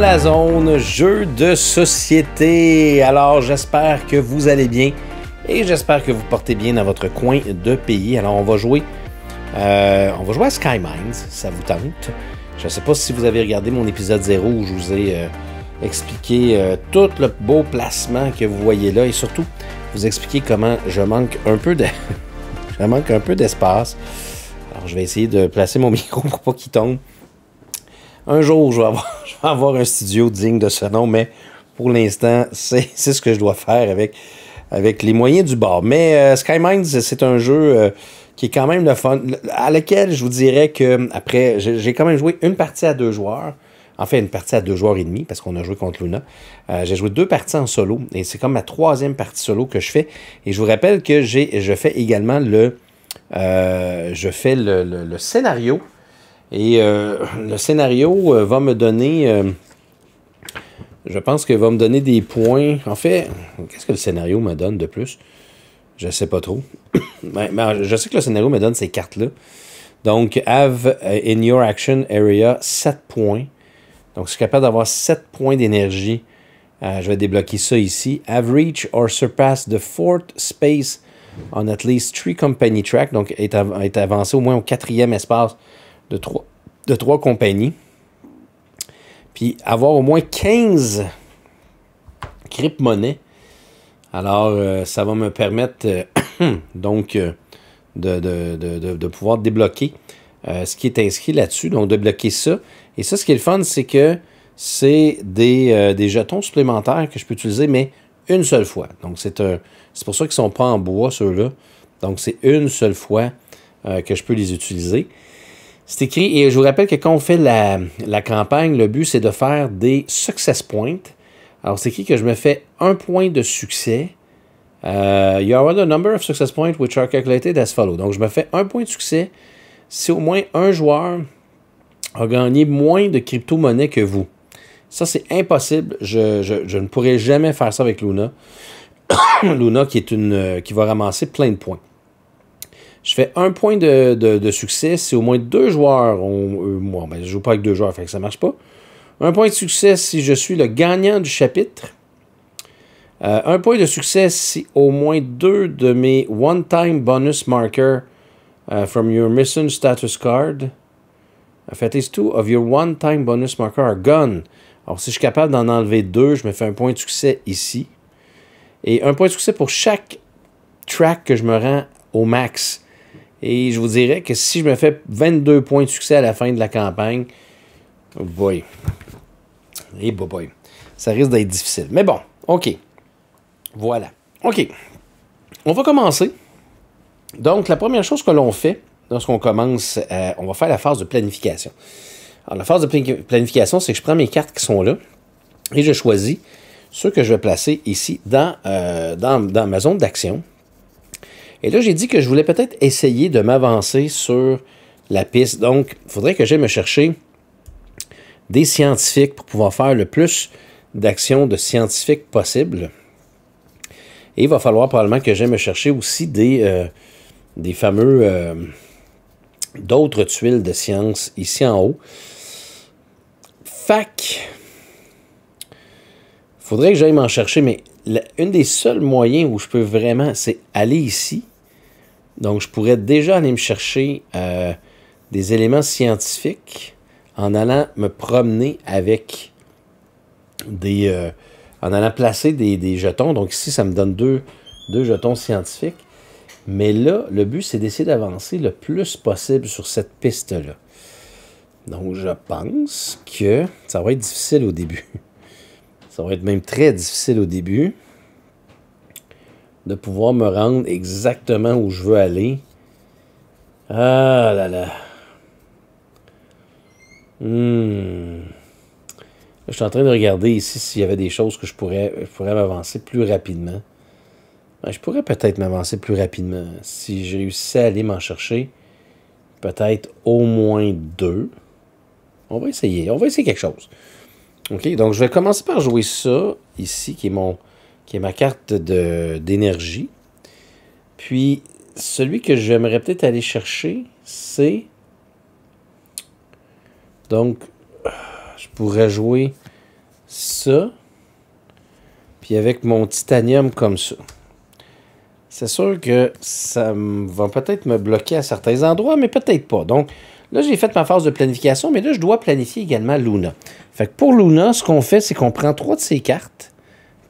la zone jeu de société. Alors j'espère que vous allez bien et j'espère que vous portez bien dans votre coin de pays. Alors on va jouer, euh, on va jouer à Sky Mines, ça vous tente. Je ne sais pas si vous avez regardé mon épisode 0 où je vous ai euh, expliqué euh, tout le beau placement que vous voyez là et surtout vous expliquer comment je manque un peu de, je manque un peu d'espace. Alors je vais essayer de placer mon micro pour pas qu'il tombe. Un jour, je vais, avoir, un studio digne de ce nom, mais pour l'instant, c'est ce que je dois faire avec, les moyens du bord. Mais euh, c'est un jeu euh, qui est quand même le fun, à laquelle je vous dirais que, après, j'ai quand même joué une partie à deux joueurs. En fait, une partie à deux joueurs et demi, parce qu'on a joué contre Luna. Euh, j'ai joué deux parties en solo, et c'est comme ma troisième partie solo que je fais. Et je vous rappelle que je fais également le, euh, je fais le scénario et euh, le scénario euh, va me donner euh, je pense qu'il va me donner des points. En fait, qu'est-ce que le scénario me donne de plus? Je ne sais pas trop. mais, ben, ben, je sais que le scénario me donne ces cartes-là. Donc, have uh, in your action area 7 points. Donc, je suis capable d'avoir 7 points d'énergie. je vais débloquer ça ici. Have reached or surpass the fourth space on at least three company tracks. Donc, est, est avancé au moins au quatrième espace de trois, compagnies. Puis avoir au moins 15 crypto monnaie Alors, euh, ça va me permettre euh, donc euh, de, pouvoir débloquer ce qui est inscrit là-dessus. Donc, de ça. Et ça, ce qui est le fun, c'est que c'est des, des, jetons supplémentaires que je peux utiliser, mais une seule fois. Donc, c'est pour ça qu'ils ne sont pas en bois, ceux-là. Donc, c'est une seule fois que je peux les utiliser. C'est écrit, et je vous rappelle que quand on fait la, campagne, le but c'est de faire des success points. Alors c'est écrit que je me fais un point de succès. Il euh, you are the number of success points which are calculated as Donc je me fais un point de succès si au moins un joueur a gagné moins de crypto-monnaie que vous. Ça c'est impossible. Je, ne pourrais jamais faire ça avec Luna. Luna qui, est une, euh, qui va ramasser plein de points. Je fais un point de, succès si au moins deux joueurs ont. Euh, moi, ben, je joue pas avec deux joueurs, fait que ça marche pas. Un point de succès si je suis le gagnant du chapitre. Euh, un point de succès si au moins deux de mes one-time bonus marker euh, from your mission status card. En fait, two of your one-time bonus marker are gone. Alors, si je suis capable d'en enlever deux, je me fais un point de succès ici. Et un point de succès pour chaque track que je me rends au max. Et je vous dirais que si je me fais 22 points de succès à la fin de la campagne, eh, boy. Ça risque d'être difficile. Mais bon, OK. Voilà. OK. On va commencer. Donc, la première chose que l'on fait lorsqu'on commence, euh, on va faire la phase de planification. Alors, la phase de planification, c'est que je prends mes cartes qui sont là et je choisis ceux que je vais placer ici dans, euh, dans ma zone d'action, et là, j'ai dit que je voulais peut-être essayer de m'avancer sur la piste. Donc, il faudrait que j'aille me chercher des scientifiques pour pouvoir faire le plus d'actions de scientifiques possible. Et il va falloir probablement que j'aille me chercher aussi des, euh, des fameux... Euh, d'autres tuiles de science ici en haut. Fac. Faudrait que j'aille m'en chercher, mais une des seuls moyens où je peux vraiment, c'est aller ici, donc, je pourrais déjà aller me chercher euh, des éléments scientifiques en allant me promener avec des. Euh, en allant placer des, jetons. Donc, ici, ça me donne deux, deux jetons scientifiques. Mais là, le but, c'est d'essayer d'avancer le plus possible sur cette piste-là. Donc, je pense que ça va être difficile au début. Ça va être même très difficile au début de pouvoir me rendre exactement où je veux aller. Ah là là. Hmm. Je suis en train de regarder ici s'il y avait des choses que je pourrais, je pourrais m'avancer plus rapidement. Ben, je pourrais peut-être m'avancer plus rapidement. Si je réussissais à aller m'en chercher, peut-être au moins deux. On va essayer. On va essayer quelque chose. OK, donc je vais commencer par jouer ça ici, qui est mon, qui est ma carte d'énergie. Puis, celui que j'aimerais peut-être aller chercher, c'est... Donc, je pourrais jouer ça, puis avec mon titanium comme ça. C'est sûr que ça va peut-être me bloquer à certains endroits, mais peut-être pas. Donc, là, j'ai fait ma phase de planification, mais là, je dois planifier également Luna. Fait que pour Luna, ce qu'on fait, c'est qu'on prend trois de ces cartes,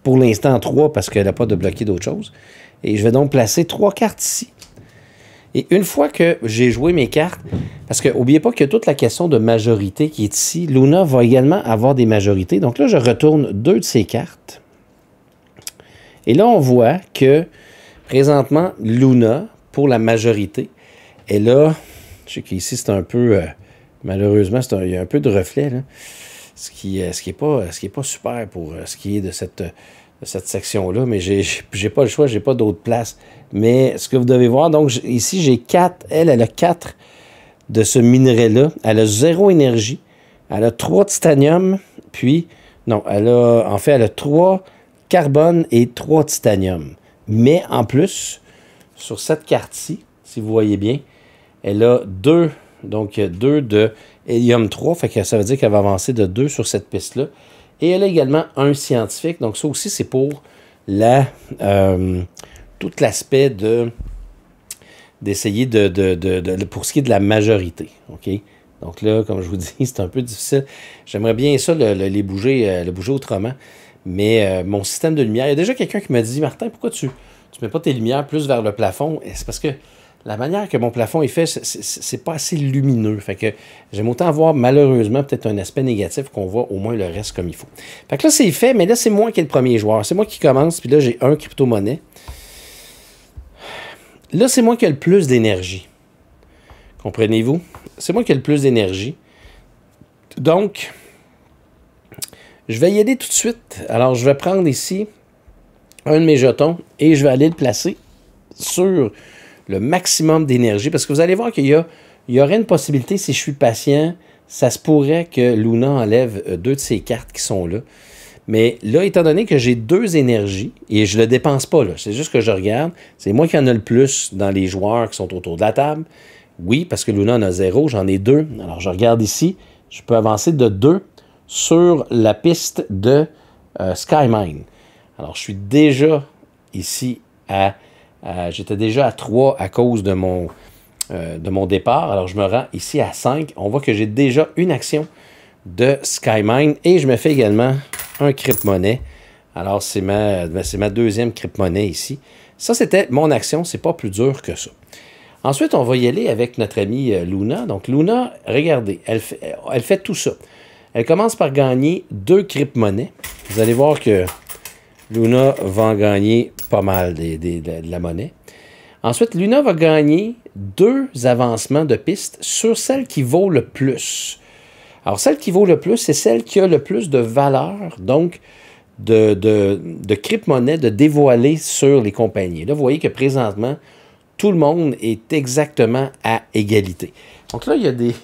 pour l'instant, trois parce qu'elle n'a pas de bloquer d'autres choses. Et je vais donc placer trois cartes ici. Et une fois que j'ai joué mes cartes, parce que n'oubliez pas que toute la question de majorité qui est ici, Luna va également avoir des majorités. Donc là, je retourne deux de ces cartes. Et là, on voit que présentement, Luna, pour la majorité, est là. Je sais qu'ici, c'est un peu. Euh, malheureusement, il y a un peu de reflet. Là ce qui n'est euh, ce qui pas, pas super pour euh, ce qui est de cette, cette section-là, mais je n'ai pas le choix, je n'ai pas d'autre place. Mais ce que vous devez voir, donc ici, j'ai 4, elle, elle a 4 de ce minerai-là. Elle a zéro énergie. Elle a 3 titanium, puis, non, elle a, en fait, elle a 3 carbone et 3 titanium. Mais en plus, sur cette carte-ci, si vous voyez bien, elle a 2, donc 2 de Helium 3, fait que ça veut dire qu'elle va avancer de 2 sur cette piste-là. Et elle a également un scientifique, donc ça aussi c'est pour la, euh, tout l'aspect de d'essayer de, pour ce qui est de la majorité. OK? Donc là, comme je vous dis, c'est un peu difficile. J'aimerais bien ça, le, les bouger, euh, le bouger autrement. Mais euh, mon système de lumière, il y a déjà quelqu'un qui m'a dit Martin, pourquoi tu ne mets pas tes lumières plus vers le plafond C'est parce que la manière que mon plafond est fait, c'est pas assez lumineux. Fait que j'aime autant voir malheureusement peut-être un aspect négatif qu'on voit au moins le reste comme il faut. là, c'est fait, mais là, c'est moi qui est le premier joueur. C'est moi qui commence, puis là, j'ai un crypto-monnaie. Là, c'est moi qui ai le plus d'énergie. Comprenez-vous? C'est moi qui ai le plus d'énergie. Donc, je vais y aller tout de suite. Alors, je vais prendre ici un de mes jetons et je vais aller le placer sur le maximum d'énergie, parce que vous allez voir qu'il y, aurait une possibilité, si je suis patient, ça se pourrait que Luna enlève euh, deux de ses cartes qui sont là. Mais là, étant donné que j'ai deux énergies, et je ne le dépense pas, c'est juste que je regarde, c'est moi qui en ai le plus dans les joueurs qui sont autour de la table. Oui, parce que Luna en a zéro, j'en ai deux. Alors, je regarde ici, je peux avancer de deux sur la piste de Sky euh, Skymine. Alors, je suis déjà ici à euh, j'étais déjà à 3 à cause de mon, euh, de mon départ. Alors, je me rends ici à 5. On voit que j'ai déjà une action de Skymine et je me fais également un crypt monnaie. Alors, c'est ma, ben, ma deuxième crypt monnaie ici. Ça, c'était mon action. C'est pas plus dur que ça. Ensuite, on va y aller avec notre amie euh, Luna. Donc, Luna, regardez, elle fait, elle fait tout ça. Elle commence par gagner deux crypt monnaies. Vous allez voir que Luna va gagner pas mal de, la monnaie. Ensuite, Luna va gagner deux avancements de piste sur celle qui vaut le plus. Alors, celle qui vaut le plus, c'est celle qui a le plus de valeur, donc de, de, de crypte-monnaie, de dévoiler sur les compagnies. Là, vous voyez que présentement, tout le monde est exactement à égalité. Donc là, il y a des...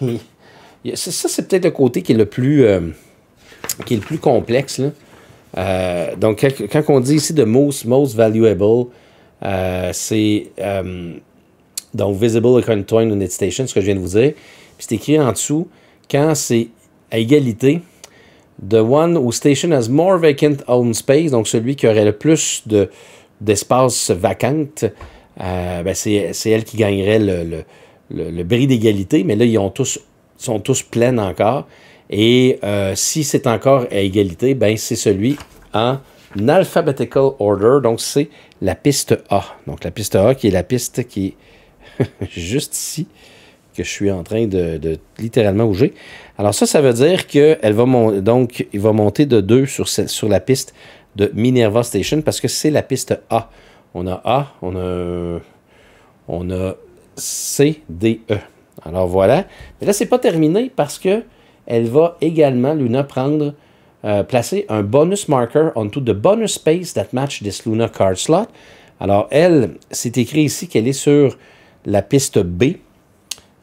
Ça, c'est peut-être le côté qui est le plus, euh, qui est le plus complexe. Là. Euh, donc, quand on dit ici de most, most valuable, euh, c'est euh, donc visible according to unit station, ce que je viens de vous dire. Puis c'est écrit en dessous, quand c'est à égalité, the one who station has more vacant own space, donc celui qui aurait le plus de, d'espace vacant, ben, c'est, elle qui gagnerait le, le, bris d'égalité, mais là, ils tous, sont tous pleins encore. Et euh, si c'est encore à égalité, ben c'est celui en alphabetical order. Donc, c'est la piste A. Donc, la piste A qui est la piste qui est juste ici, que je suis en train de, littéralement bouger. Alors, ça, ça veut dire qu'elle va, donc, il va monter de 2 sur, sur la piste de Minerva Station parce que c'est la piste A. On a A, on a, on a C, D, E. Alors, voilà. Mais là, c'est pas terminé parce que elle va également, Luna, prendre, euh, placer un bonus marker en dessous de bonus space that match this Luna card slot. Alors, elle, c'est écrit ici qu'elle est sur la piste B.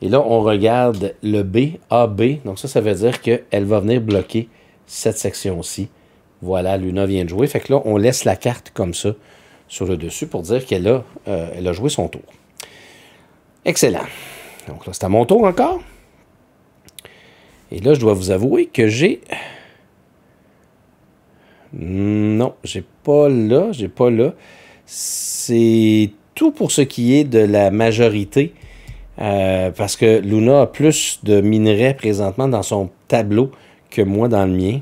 Et là, on regarde le B, AB. Donc ça, ça veut dire qu'elle va venir bloquer cette section-ci. Voilà, Luna vient de jouer. Fait que là, on laisse la carte comme ça sur le dessus pour dire qu'elle a, euh, a joué son tour. Excellent. Donc là, c'est à mon tour encore. Et là, je dois vous avouer que j'ai... Non, j'ai pas là, j'ai pas là. C'est tout pour ce qui est de la majorité, euh, parce que Luna a plus de minerais présentement dans son tableau que moi dans le mien.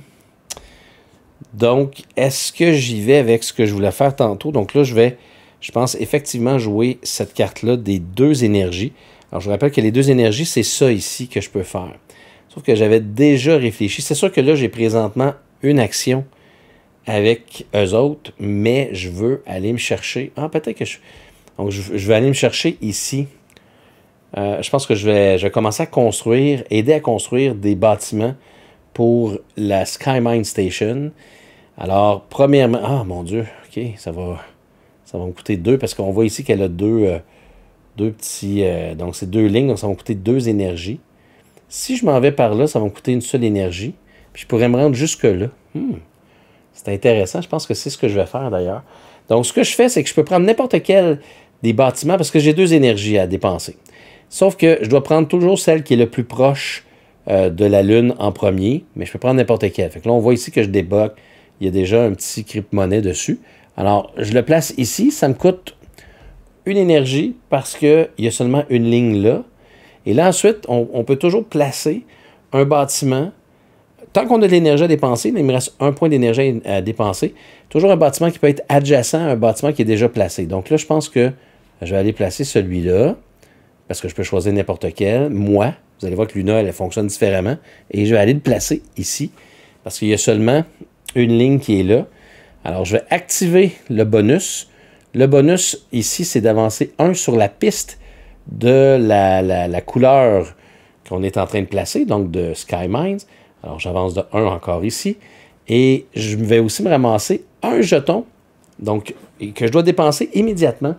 Donc, est-ce que j'y vais avec ce que je voulais faire tantôt? Donc là, je vais, je pense, effectivement jouer cette carte-là des deux énergies. Alors, je vous rappelle que les deux énergies, c'est ça ici que je peux faire. Sauf que j'avais déjà réfléchi. C'est sûr que là, j'ai présentement une action avec eux autres, mais je veux aller me chercher. Ah, peut-être que je. Donc, je, vais aller me chercher ici. Euh, je pense que je vais, je commencer à construire, aider à construire des bâtiments pour la Skymine Station. Alors, premièrement. Ah, mon Dieu, OK, ça va. Ça va me coûter deux parce qu'on voit ici qu'elle a deux, euh, deux petits. Euh, donc, c'est deux lignes, donc ça va me coûter deux énergies. Si je m'en vais par là, ça va me coûter une seule énergie. Puis je pourrais me rendre jusque-là. Hmm. C'est intéressant. Je pense que c'est ce que je vais faire d'ailleurs. Donc, ce que je fais, c'est que je peux prendre n'importe quel des bâtiments parce que j'ai deux énergies à dépenser. Sauf que je dois prendre toujours celle qui est le plus proche euh, de la Lune en premier, mais je peux prendre n'importe quelle. Fait là, on voit ici que je débloque. Il y a déjà un petit cryptomonnaie monnaie dessus. Alors, je le place ici. Ça me coûte une énergie parce qu'il y a seulement une ligne là. Et là, ensuite, on, peut toujours placer un bâtiment. Tant qu'on a de l'énergie à dépenser, il me reste un point d'énergie à dépenser. Toujours un bâtiment qui peut être adjacent à un bâtiment qui est déjà placé. Donc là, je pense que je vais aller placer celui-là, parce que je peux choisir n'importe quel. Moi, vous allez voir que Luna, elle, fonctionne différemment. Et je vais aller le placer ici, parce qu'il y a seulement une ligne qui est là. Alors, je vais activer le bonus. Le bonus ici, c'est d'avancer un sur la piste de la, couleur qu'on est en train de placer, donc de Sky Mines. Alors j'avance de 1 encore ici. Et je vais aussi me ramasser un jeton donc, que je dois dépenser immédiatement.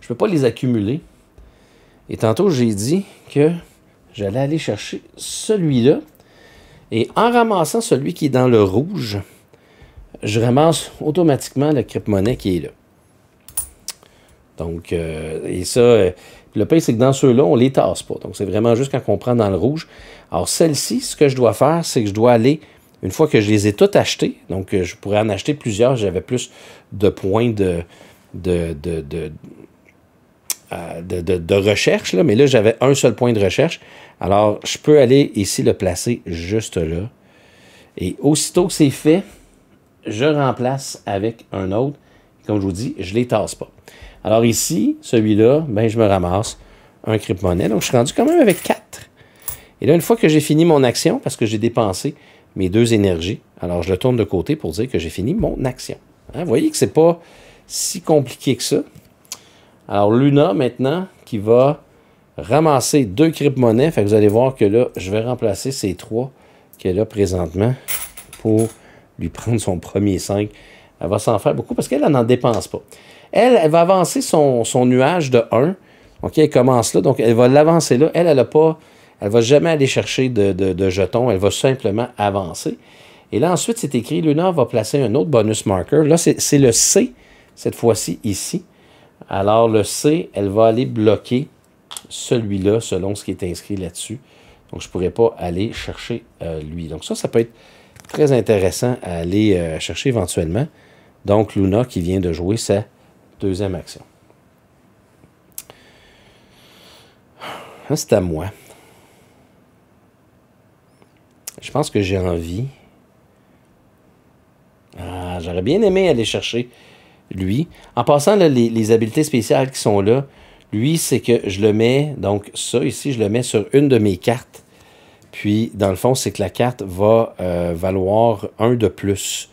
Je ne peux pas les accumuler. Et tantôt, j'ai dit que j'allais aller chercher celui-là. Et en ramassant celui qui est dans le rouge, je ramasse automatiquement le cryptomonnaie monnaie qui est là. Donc, euh, et ça, euh, le pire, c'est que dans ceux-là, on ne les tasse pas. Donc, c'est vraiment juste quand on prend dans le rouge. Alors, celle-ci, ce que je dois faire, c'est que je dois aller, une fois que je les ai toutes achetées, donc euh, je pourrais en acheter plusieurs, j'avais plus de points de, de, de, recherche, là, mais là, j'avais un seul point de recherche. Alors, je peux aller ici le placer juste là. Et aussitôt que c'est fait, je remplace avec un autre. Comme je vous dis, je ne les tasse pas. Alors ici, celui-là, ben, je me ramasse un crip monnaie. Donc, je suis rendu quand même avec 4. Et là, une fois que j'ai fini mon action, parce que j'ai dépensé mes deux énergies, alors je le tourne de côté pour dire que j'ai fini mon action. Hein, vous voyez que c'est pas si compliqué que ça. Alors, Luna, maintenant, qui va ramasser deux crip monnaies Fait que vous allez voir que là, je vais remplacer ces trois qu'elle a présentement pour lui prendre son premier 5. Elle va s'en faire beaucoup parce qu'elle n'en dépense pas. Elle, elle va avancer son, nuage de 1. OK, elle commence là, donc elle va l'avancer là. Elle, elle n'a pas... Elle va jamais aller chercher de, jetons, elle va simplement avancer. Et là, ensuite, c'est écrit, Luna va placer un autre bonus marker. Là, c'est le C, cette fois-ci, ici. Alors, le C, elle va aller bloquer celui-là, selon ce qui est inscrit là-dessus. Donc, je ne pourrais pas aller chercher euh, lui. Donc, ça, ça peut être très intéressant à aller euh, chercher éventuellement. Donc, Luna qui vient de jouer sa Deuxième action. c'est à moi. Je pense que j'ai envie. Ah, j'aurais bien aimé aller chercher lui. En passant, les, les, habiletés spéciales qui sont là, lui, c'est que je le mets, donc ça ici, je le mets sur une de mes cartes. Puis, dans le fond, c'est que la carte va euh, valoir un de plus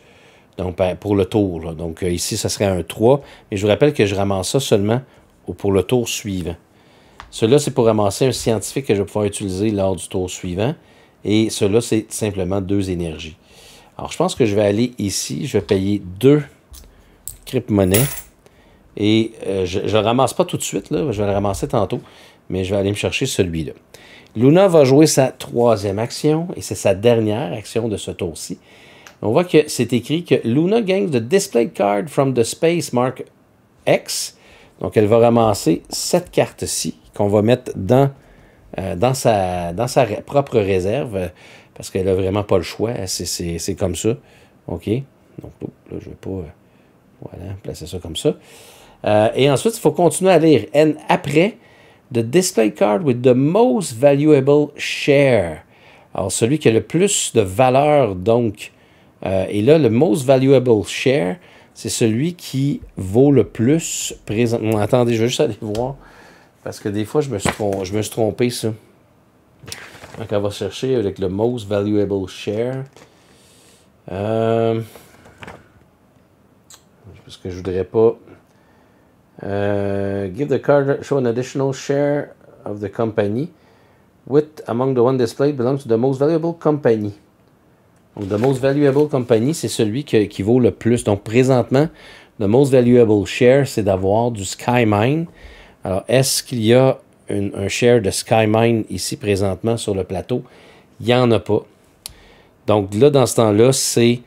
donc ben, pour le tour. Donc euh, ici, ce serait un 3, mais je vous rappelle que je ramasse ça seulement pour le tour suivant. Cela, c'est pour ramasser un scientifique que je vais pouvoir utiliser lors du tour suivant. Et cela, c'est simplement deux énergies. Alors, je pense que je vais aller ici. Je vais payer deux crypt monnaie. Et euh, je ne le ramasse pas tout de suite. je vais le ramasser tantôt. Mais je vais aller me chercher celui-là. Luna va jouer sa troisième action. Et c'est sa dernière action de ce tour-ci on voit que c'est écrit que Luna gagne the display card from the Space Mark X. Donc, elle va ramasser cette carte-ci qu'on va mettre dans, euh, dans, sa, dans sa propre réserve euh, parce qu'elle n'a vraiment pas le choix. C'est comme ça. OK? Donc, oh, là, je ne vais pas euh, voilà, placer ça comme ça. et ensuite, il faut continuer à lire. N après, the display card with the most valuable share. Alors, celui qui a le plus de valeur, donc, euh, et là, le most valuable share, c'est celui qui vaut le plus Attendez, je vais juste aller voir. Parce que des fois, je me suis, trompé, je me ça. Donc, on va chercher avec le most valuable share. Euh, parce que je voudrais pas. Euh, give the card show an additional share of the company with among the one displayed belongs to the most valuable company. Donc, The Most Valuable Company, c'est celui qui vaut le plus. Donc, présentement, The Most Valuable Share, c'est d'avoir du SkyMine. Alors, est-ce qu'il y a un share de SkyMine ici présentement sur le plateau? Il n'y en a pas. Donc, là, dans ce temps-là, c'est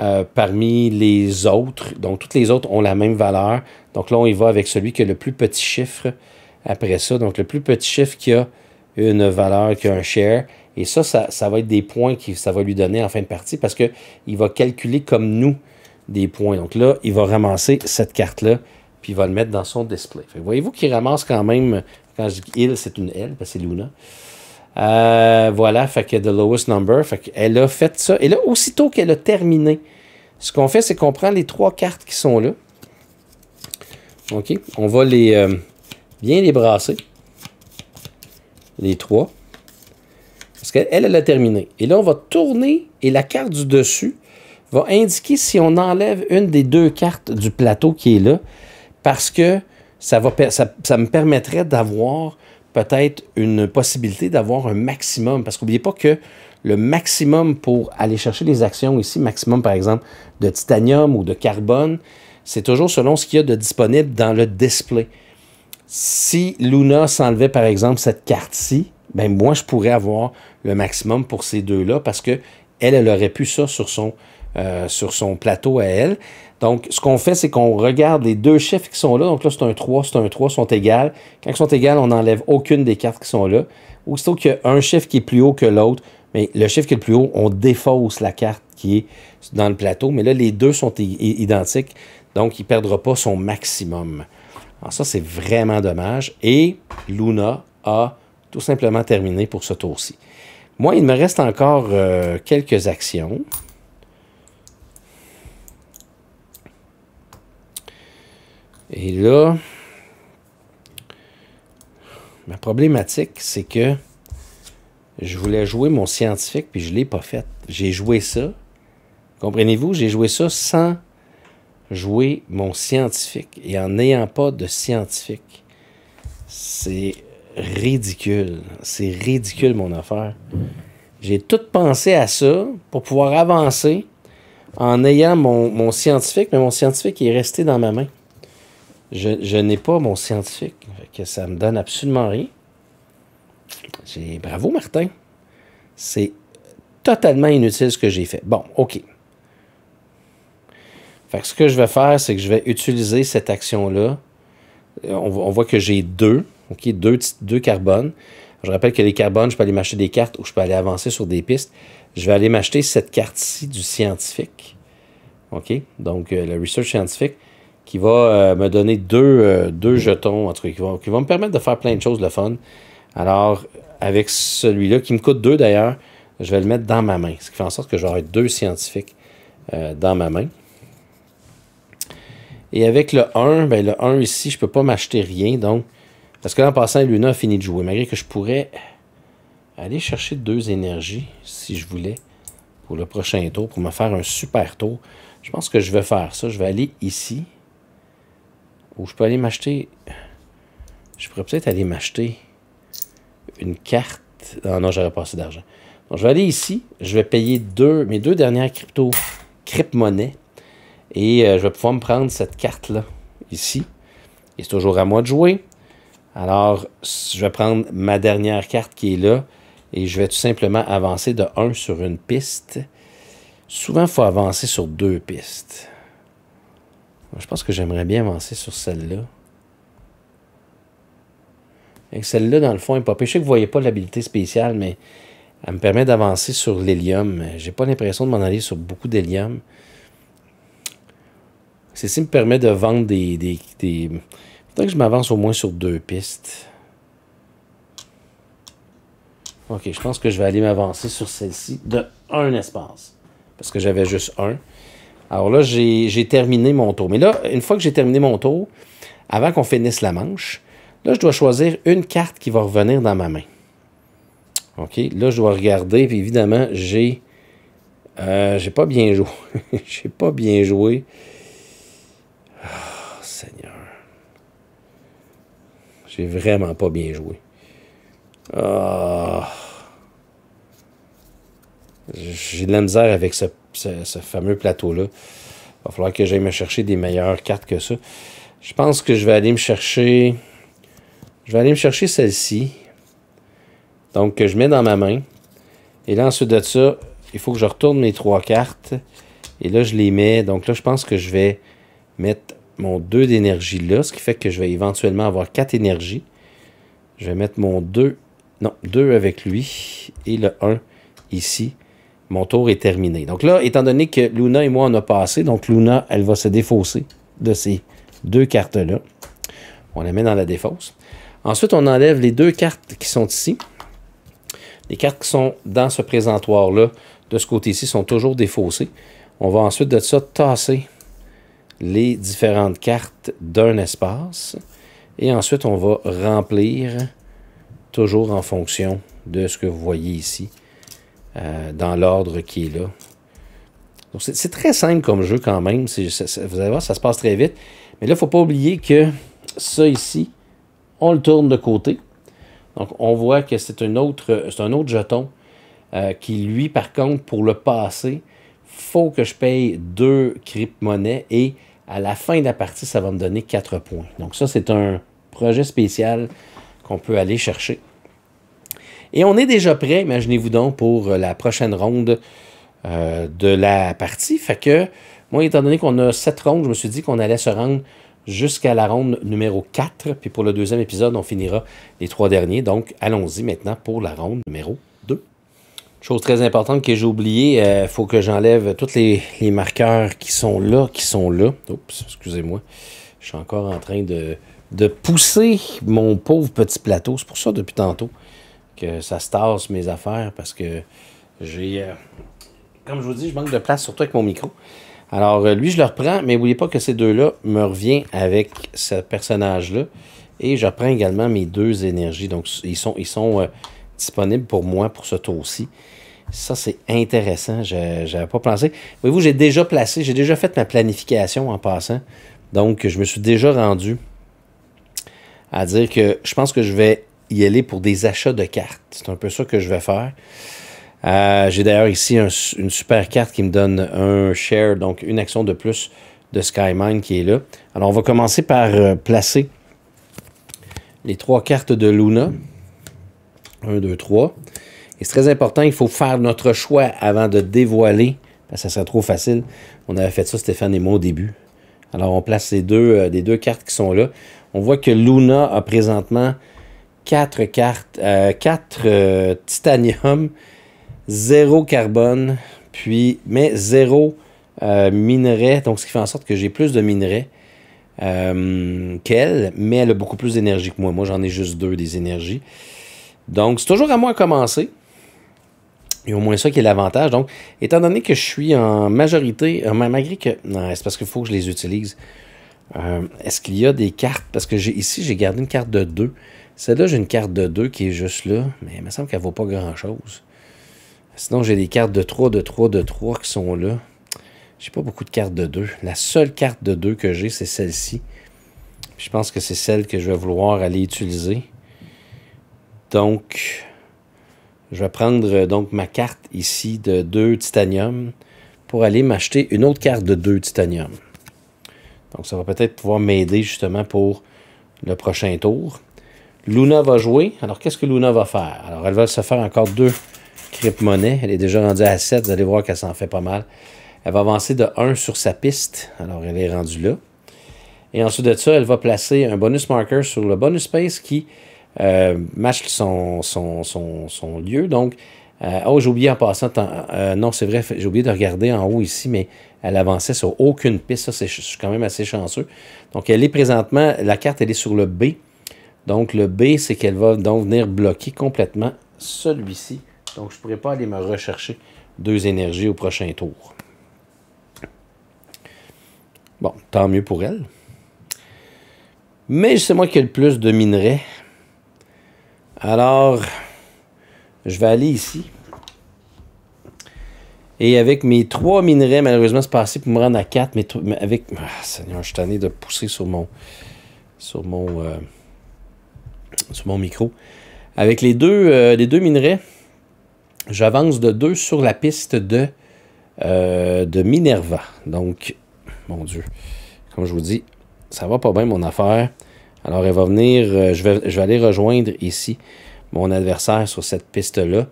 euh, parmi les autres. Donc, toutes les autres ont la même valeur. Donc, là, on y va avec celui qui a le plus petit chiffre après ça. Donc, le plus petit chiffre qui a une valeur, qui a un share, et ça, ça, va être des points que ça va lui donner en fin de partie parce qu'il va calculer comme nous des points. Donc là, il va ramasser cette carte-là, puis il va le mettre dans son display. Voyez-vous qu'il ramasse quand même, quand je dis il, c'est une L, parce que c'est Luna. Euh, voilà, fait que the lowest number, fait elle a fait ça. Et là, aussitôt qu'elle a terminé, ce qu'on fait, c'est qu'on prend les trois cartes qui sont là. OK? On va les euh, bien les brasser. Les trois elle a terminé. Et là, on va tourner et la carte du dessus va indiquer si on enlève une des deux cartes du plateau qui est là, parce que ça, va, ça, me permettrait d'avoir peut-être une possibilité d'avoir un maximum. Parce qu'oubliez pas que le maximum pour aller chercher les actions ici, maximum par exemple de titanium ou de carbone, c'est toujours selon ce qu'il y a de disponible dans le display. Si Luna s'enlevait par exemple cette carte-ci, ben moi, je pourrais avoir le maximum pour ces deux-là parce qu'elle, elle, aurait pu ça sur son, euh, sur son plateau à elle. Donc, ce qu'on fait, c'est qu'on regarde les deux chiffres qui sont là. Donc là, c'est un 3, c'est un 3, sont égales. Quand ils sont égales, on n'enlève aucune des cartes qui sont là. Aussitôt qu'il y a un chiffre qui est plus haut que l'autre, mais ben, le chiffre qui est le plus haut, on défausse la carte qui est dans le plateau. Mais là, les deux sont identiques, donc il ne perdra pas son maximum. Alors ça, c'est vraiment dommage. Et Luna a tout simplement terminé pour ce tour-ci. Moi, il me reste encore euh, quelques actions. Et là, ma problématique, c'est que je voulais jouer mon scientifique, puis je ne l'ai pas fait. J'ai joué ça. Comprenez-vous, j'ai joué ça sans jouer mon scientifique et en n'ayant pas de scientifique. C'est ridicule. C'est ridicule, mon affaire. J'ai tout pensé à ça pour pouvoir avancer en ayant mon, scientifique, mais mon scientifique est resté dans ma main. Je, n'ai pas mon scientifique, que ça me donne absolument rien. bravo Martin. C'est totalement inutile ce que j'ai fait. Bon, OK. Fait ce que je vais faire, c'est que je vais utiliser cette action-là. Euh, on voit que j'ai deux. OK, deux, deux carbones. Je rappelle que les carbones, je peux aller m'acheter des cartes ou je peux aller avancer sur des pistes. Je vais aller m'acheter cette carte-ci du scientifique. OK? Donc, euh, le research scientifique qui va euh, me donner deux, euh, deux jetons, en tout qui vont, me permettre de faire plein de choses, le fun. Alors, avec celui-là, qui me coûte deux d'ailleurs, je vais le mettre dans ma main. Ce qui fait en sorte que j'aurai deux scientifiques dans ma main. Et avec le 1, ben, le 1 ici, je ne peux pas m'acheter rien. Donc, parce que l'an passant, Luna a fini de jouer. Malgré que je pourrais aller chercher deux énergies, si je voulais, pour le prochain tour, pour me faire un super tour. Je pense que je vais faire ça. Je vais aller ici. Ou je peux aller m'acheter... Je pourrais peut-être aller m'acheter une carte. Non, ah non, j'aurais pas assez d'argent. Donc, je vais aller ici. Je vais payer deux, mes deux dernières crypto, crypto Et euh, je vais pouvoir me prendre cette carte-là, ici. Et c'est toujours à moi de jouer. Alors, je vais prendre ma dernière carte qui est là et je vais tout simplement avancer de 1 sur une piste. Souvent, il faut avancer sur deux pistes. Je pense que j'aimerais bien avancer sur celle-là. Et celle-là, dans le fond, est pas... Je que vous ne voyez pas l'habilité spéciale, mais elle me permet d'avancer sur l'hélium. J'ai pas l'impression de m'en aller sur beaucoup d'hélium. Ceci me permet de vendre des Peut-être que je m'avance au moins sur deux pistes. Ok, je pense que je vais aller m'avancer sur celle-ci de un espace. Parce que j'avais juste un. Alors là, j'ai terminé mon tour. Mais là, une fois que j'ai terminé mon tour, avant qu'on finisse la manche, là, je dois choisir une carte qui va revenir dans ma main. OK, là, je dois regarder. évidemment, j'ai... Euh, j'ai pas bien joué. j'ai ah. pas bien joué. J'ai vraiment pas bien joué. Ah. J'ai de la misère avec ce, fameux plateau-là. Il va falloir que j'aille me chercher des meilleures cartes que ça. Je pense que je vais aller me chercher. Je vais aller me chercher celle-ci. Donc, que je mets dans ma main. Et là, ensuite de ça, il faut que je retourne mes trois cartes. Et là, je les mets. Donc là, je pense que je vais mettre mon 2 d'énergie là, ce qui fait que je vais éventuellement avoir 4 énergies. Je vais mettre mon 2, non, 2 avec lui et le 1 ici. Mon tour est terminé. Donc là, étant donné que Luna et moi, on a passé, donc Luna, elle va se défausser de ces deux cartes-là. On la met dans la défausse. Ensuite, on enlève les deux cartes qui sont ici. Les cartes qui sont dans ce présentoir-là, de ce côté-ci, sont toujours défaussées. On va ensuite de ça tasser les différentes cartes d'un espace. Et ensuite, on va remplir toujours en fonction de ce que vous voyez ici, euh, dans l'ordre qui est là. Donc, c'est très simple comme jeu quand même. vous allez voir, ça se passe très vite. Mais là, il ne faut pas oublier que ça ici, on le tourne de côté. Donc, on voit que c'est un autre, un autre jeton euh, qui, lui, par contre, pour le passer, faut que je paye deux crypto et à la fin de la partie, ça va me donner quatre points. Donc ça, c'est un projet spécial qu'on peut aller chercher. Et on est déjà prêt, imaginez-vous donc, pour euh, la prochaine ronde euh, de la partie. Fait que, moi, étant donné qu'on a 7 rondes, je me suis dit qu'on allait se rendre jusqu'à la ronde numéro 4. Puis pour le deuxième épisode, on finira les trois derniers. Donc, allons-y maintenant pour la ronde numéro 2. Chose très importante que j'ai oublié, il euh, faut que j'enlève tous les, marqueurs qui sont là, qui sont là. Oups, excusez-moi. Je suis encore en train de, pousser mon pauvre petit plateau. C'est pour ça, depuis tantôt, que ça se mes affaires parce que j'ai. Euh, comme je vous dis, je manque de place, surtout avec mon micro. Alors, euh, lui, je le reprends, mais n'oubliez pas que ces deux-là me reviennent avec ce personnage-là. Et je reprends également mes deux énergies. Donc, ils sont, ils sont disponibles pour moi pour ce tour-ci. Ça, c'est intéressant. Je n'avais pas pensé. Voyez-vous, j'ai déjà placé, j'ai déjà fait ma planification en passant. Donc, je me suis déjà rendu à dire que je pense que je vais y aller pour des achats de cartes. C'est un peu ça que je vais faire. Euh, j'ai d'ailleurs ici une super carte qui me donne un share, donc une action de plus de Skymine qui est là. Alors, on va commencer par euh, placer les trois cartes de Luna. Un, deux, trois... Et c'est très important, il faut faire notre choix avant de dévoiler, parce que ça serait trop facile. On avait fait ça, Stéphane et moi, au début. Alors, on place les deux, euh, deux cartes qui sont là. On voit que Luna a présentement quatre cartes, euh, quatre euh, titanium, 0 carbone, puis, mais 0 minerai, donc ce qui fait en sorte que j'ai plus de minerai qu'elle, mais elle a beaucoup plus d'énergie que moi. Moi, j'en ai juste deux des énergies. Donc, c'est toujours à moi de commencer. Il y a au moins ça qui est l'avantage. Donc, étant donné que je suis en majorité, euh, malgré que. Non, c'est parce qu'il faut que je les utilise. Euh, est-ce qu'il y a des cartes Parce que j'ai ici, j'ai gardé une carte de 2. Celle-là, j'ai une carte de 2 qui est juste là, mais il me semble qu'elle ne vaut pas grand-chose. Sinon, j'ai des cartes de 3, de 3, de 3 qui sont là. J'ai pas beaucoup de cartes de 2. La seule carte de 2 que j'ai, c'est celle-ci. Je pense que c'est celle que je vais vouloir aller utiliser. Donc, je vais prendre euh, donc ma carte ici de 2 titanium pour aller m'acheter une autre carte de 2 titanium. Donc ça va peut-être pouvoir m'aider justement pour le prochain tour. Luna va jouer. Alors qu'est-ce que Luna va faire? Alors elle va se faire encore deux cryptomonnaies. monnaie. Elle est déjà rendue à 7. Vous allez voir qu'elle s'en fait pas mal. Elle va avancer de 1 sur sa piste. Alors elle est rendue là. Et ensuite de ça, elle va placer un bonus marker sur le bonus space qui euh, match son, son, son, lieu. Donc, euh, oh, j'ai oublié en passant, euh, non, c'est vrai, j'ai oublié de regarder en haut ici, mais elle avançait sur aucune piste. Ça, c'est, je suis quand même assez chanceux. Donc, elle est présentement, la carte, elle est sur le B. Donc, le B, c'est qu'elle va donc venir bloquer complètement celui-ci. Donc, je ne pourrais pas aller me rechercher deux énergies au prochain tour. Bon, tant mieux pour elle. Mais c'est moi qui ai le plus de minerais. Alors, je vais aller ici. Et avec mes trois minerais, malheureusement, c'est passé pour me rendre à quatre. Mais, avec. Ah, Seigneur, je suis tanné de pousser sur mon. Sur mon. Euh, micro. Avec les deux, euh, les deux minerais, j'avance de deux sur la piste de. Euh, de Minerva. Donc, mon Dieu. Comme je vous dis, ça va pas bien mon affaire. Alors, elle va venir, euh, je, vais, aller rejoindre ici mon adversaire sur cette piste-là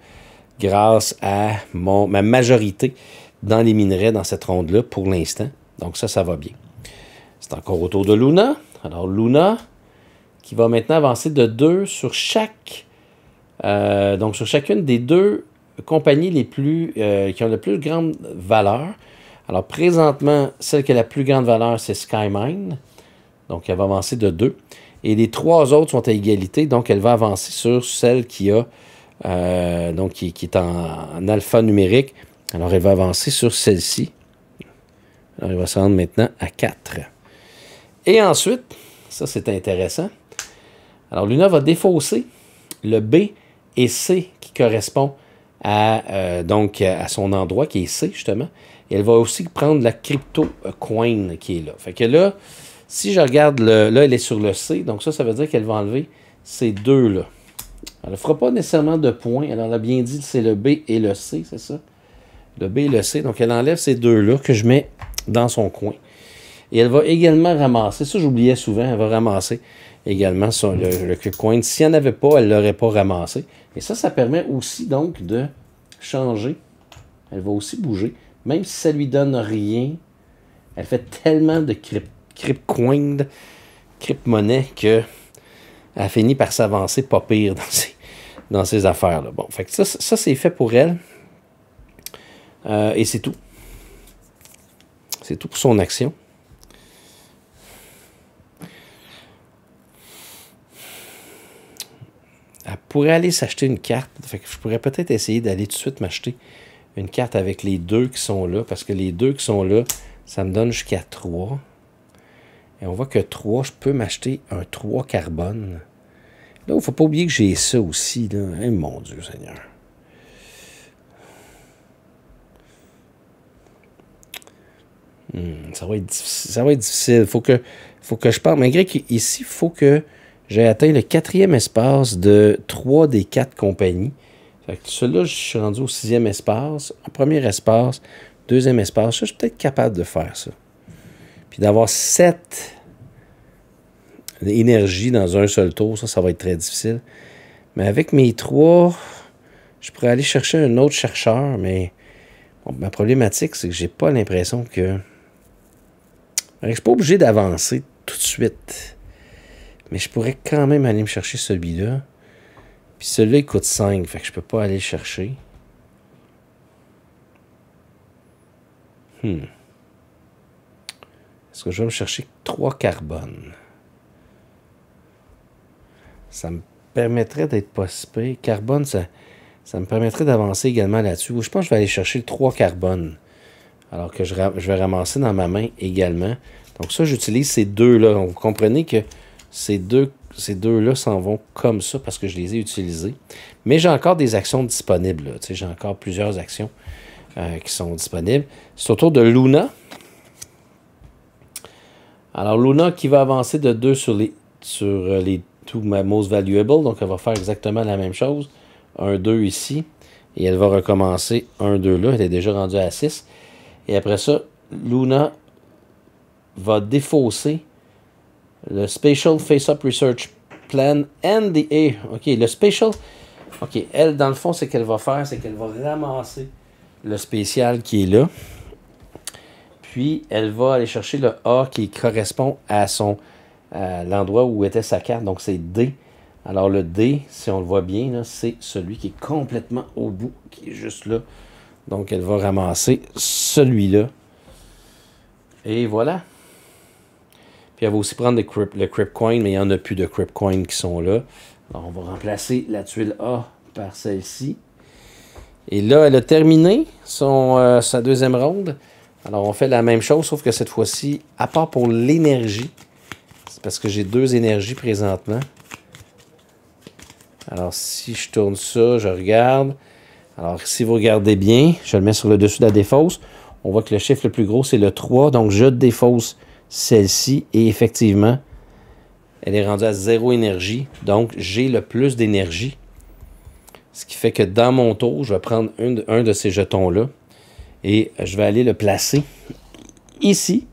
grâce à ma majorité dans les minerais dans cette ronde-là pour l'instant. Donc ça, ça va bien. C'est encore autour de Luna. Alors Luna qui va maintenant avancer de 2 sur chaque... Euh, donc sur chacune des deux compagnies les plus, euh, qui ont la plus grande valeur. Alors présentement, celle qui a la plus grande valeur, c'est SkyMine. Donc elle va avancer de 2. Et les trois autres sont à égalité, donc elle va avancer sur celle qui a euh, donc qui, est en, alpha numérique. Alors elle va avancer sur celle-ci. Alors elle va se rendre maintenant à 4. Et ensuite, ça c'est intéressant. Alors Luna va défausser le B et C qui correspond à, euh, donc, à son endroit qui est C justement. Et elle va aussi prendre la crypto coin qui est là. Fait que là, si je regarde, le, là, elle est sur le C, donc ça, ça veut dire qu'elle va enlever ces deux-là. Elle ne fera pas nécessairement de points. Elle elle a bien dit, c'est le B et le C, c'est ça? Le B et le C. Donc, elle enlève ces deux-là que je mets dans son coin. Et elle va également ramasser, ça j'oubliais souvent, elle va ramasser également le, coin. Si elle avait pas, elle ne l'aurait pas ramassé. Et ça, ça permet aussi donc de changer. Elle va aussi bouger. Même si ça lui donne rien, elle fait tellement de crypto Crypt Coined, Crip que a fini par s'avancer pas pire dans ses, dans affaires. -là. Bon, fait que ça, c'est fait pour elle. Euh, et c'est tout. C'est tout pour son action. Elle pourrait aller s'acheter une carte. Fait que je pourrais peut-être essayer d'aller tout de suite m'acheter une carte avec les deux qui sont là. Parce que les deux qui sont là, ça me donne jusqu'à trois. Et on voit que 3, je peux m'acheter un 3 carbone. Là, il ne faut pas oublier que j'ai ça aussi. Eh, mon Dieu Seigneur. Hmm, ça, va être difficile. Faut que, faut que je parle. Malgré qu'ici, il faut que j'ai atteint le quatrième espace de 3 des 4 compagnies. Celui-là, je suis rendu au sixième espace, un premier espace, deuxième espace. je suis peut-être capable de faire ça. Puis d'avoir 7 énergies dans un seul tour, ça, ça va être très difficile. Mais avec mes trois, je pourrais aller chercher un autre chercheur, mais ma problématique, c'est que j'ai pas l'impression que. Je ne suis pas obligé d'avancer tout de suite. Mais je pourrais quand même aller me chercher celui-là. Puis celui-là, il coûte 5, fait que je peux pas aller le chercher. Hmm. Est-ce que je vais me chercher trois carbones? Ça me permettrait d'être possible. Carbone, ça, ça me permettrait d'avancer également là-dessus. Je pense que je vais aller chercher trois carbones carbone. Alors que je, vais ramasser dans ma main également. Donc ça, j'utilise ces deux-là. Vous comprenez que ces deux ces deux-là s'en vont comme ça parce que je les ai utilisés. Mais j'ai encore des actions disponibles. J'ai encore plusieurs actions euh, qui sont disponibles. C'est autour de Luna. Alors, Luna qui va avancer de 2 sur les, sur euh, les Two Most Valuable. Donc, elle va faire exactement la même chose. Un 2 ici. Et elle va recommencer un 2 là. Elle est déjà rendue à 6. Et après ça, Luna va défausser le Spatial Face-Up Research Plan and the OK, le Spatial... OK, elle, dans le fond, ce qu'elle va faire, c'est qu'elle va ramasser le spécial qui est là. Puis elle va aller chercher le A qui correspond à son l'endroit où était sa carte. Donc c'est D. Alors le D, si on le voit bien, c'est celui qui est complètement au bout, qui est juste là. Donc elle va ramasser celui-là. Et voilà. Puis elle va aussi prendre le Crip, Coin, mais il n'y en a plus de Crip Coin qui sont là. Alors on va remplacer la tuile A par celle-ci. Et là, elle a terminé son, euh, sa deuxième ronde. Alors, on fait la même chose, sauf que cette fois-ci, à part pour l'énergie, c'est parce que j'ai deux énergies présentement. Alors, si je tourne ça, je regarde. Alors, si vous regardez bien, je le mets sur le dessus de la défausse. On voit que le chiffre le plus gros, c'est le 3. Donc, je défausse celle-ci. Et effectivement, elle est rendue à zéro énergie. Donc, j'ai le plus d'énergie. Ce qui fait que dans mon taux, je vais prendre un de ces jetons-là. Et je vais aller le placer ici.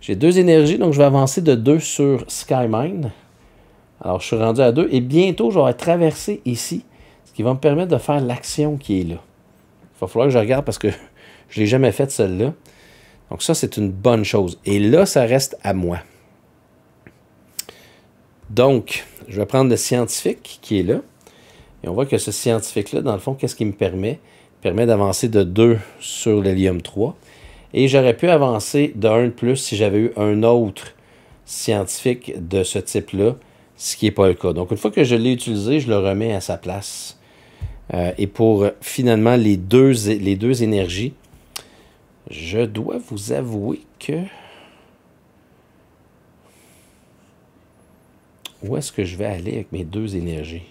J'ai deux énergies, donc je vais avancer de 2 sur Skymine. Alors, je suis rendu à deux. et bientôt, je vais traverser ici, ce qui va me permettre de faire l'action qui est là. Il va falloir que je regarde parce que je ne l'ai jamais fait celle-là. Donc ça, c'est une bonne chose. Et là, ça reste à moi. Donc, je vais prendre le scientifique qui est là. Et on voit que ce scientifique-là, dans le fond, qu'est-ce qui me permet? permet d'avancer de 2 sur l'hélium 3. Et j'aurais pu avancer de 1 de plus si j'avais eu un autre scientifique de ce type-là, ce qui n'est pas le cas. Donc, une fois que je l'ai utilisé, je le remets à sa place. Euh, et pour euh, finalement les deux, les deux énergies, je dois vous avouer que... Où est-ce que je vais aller avec mes deux énergies?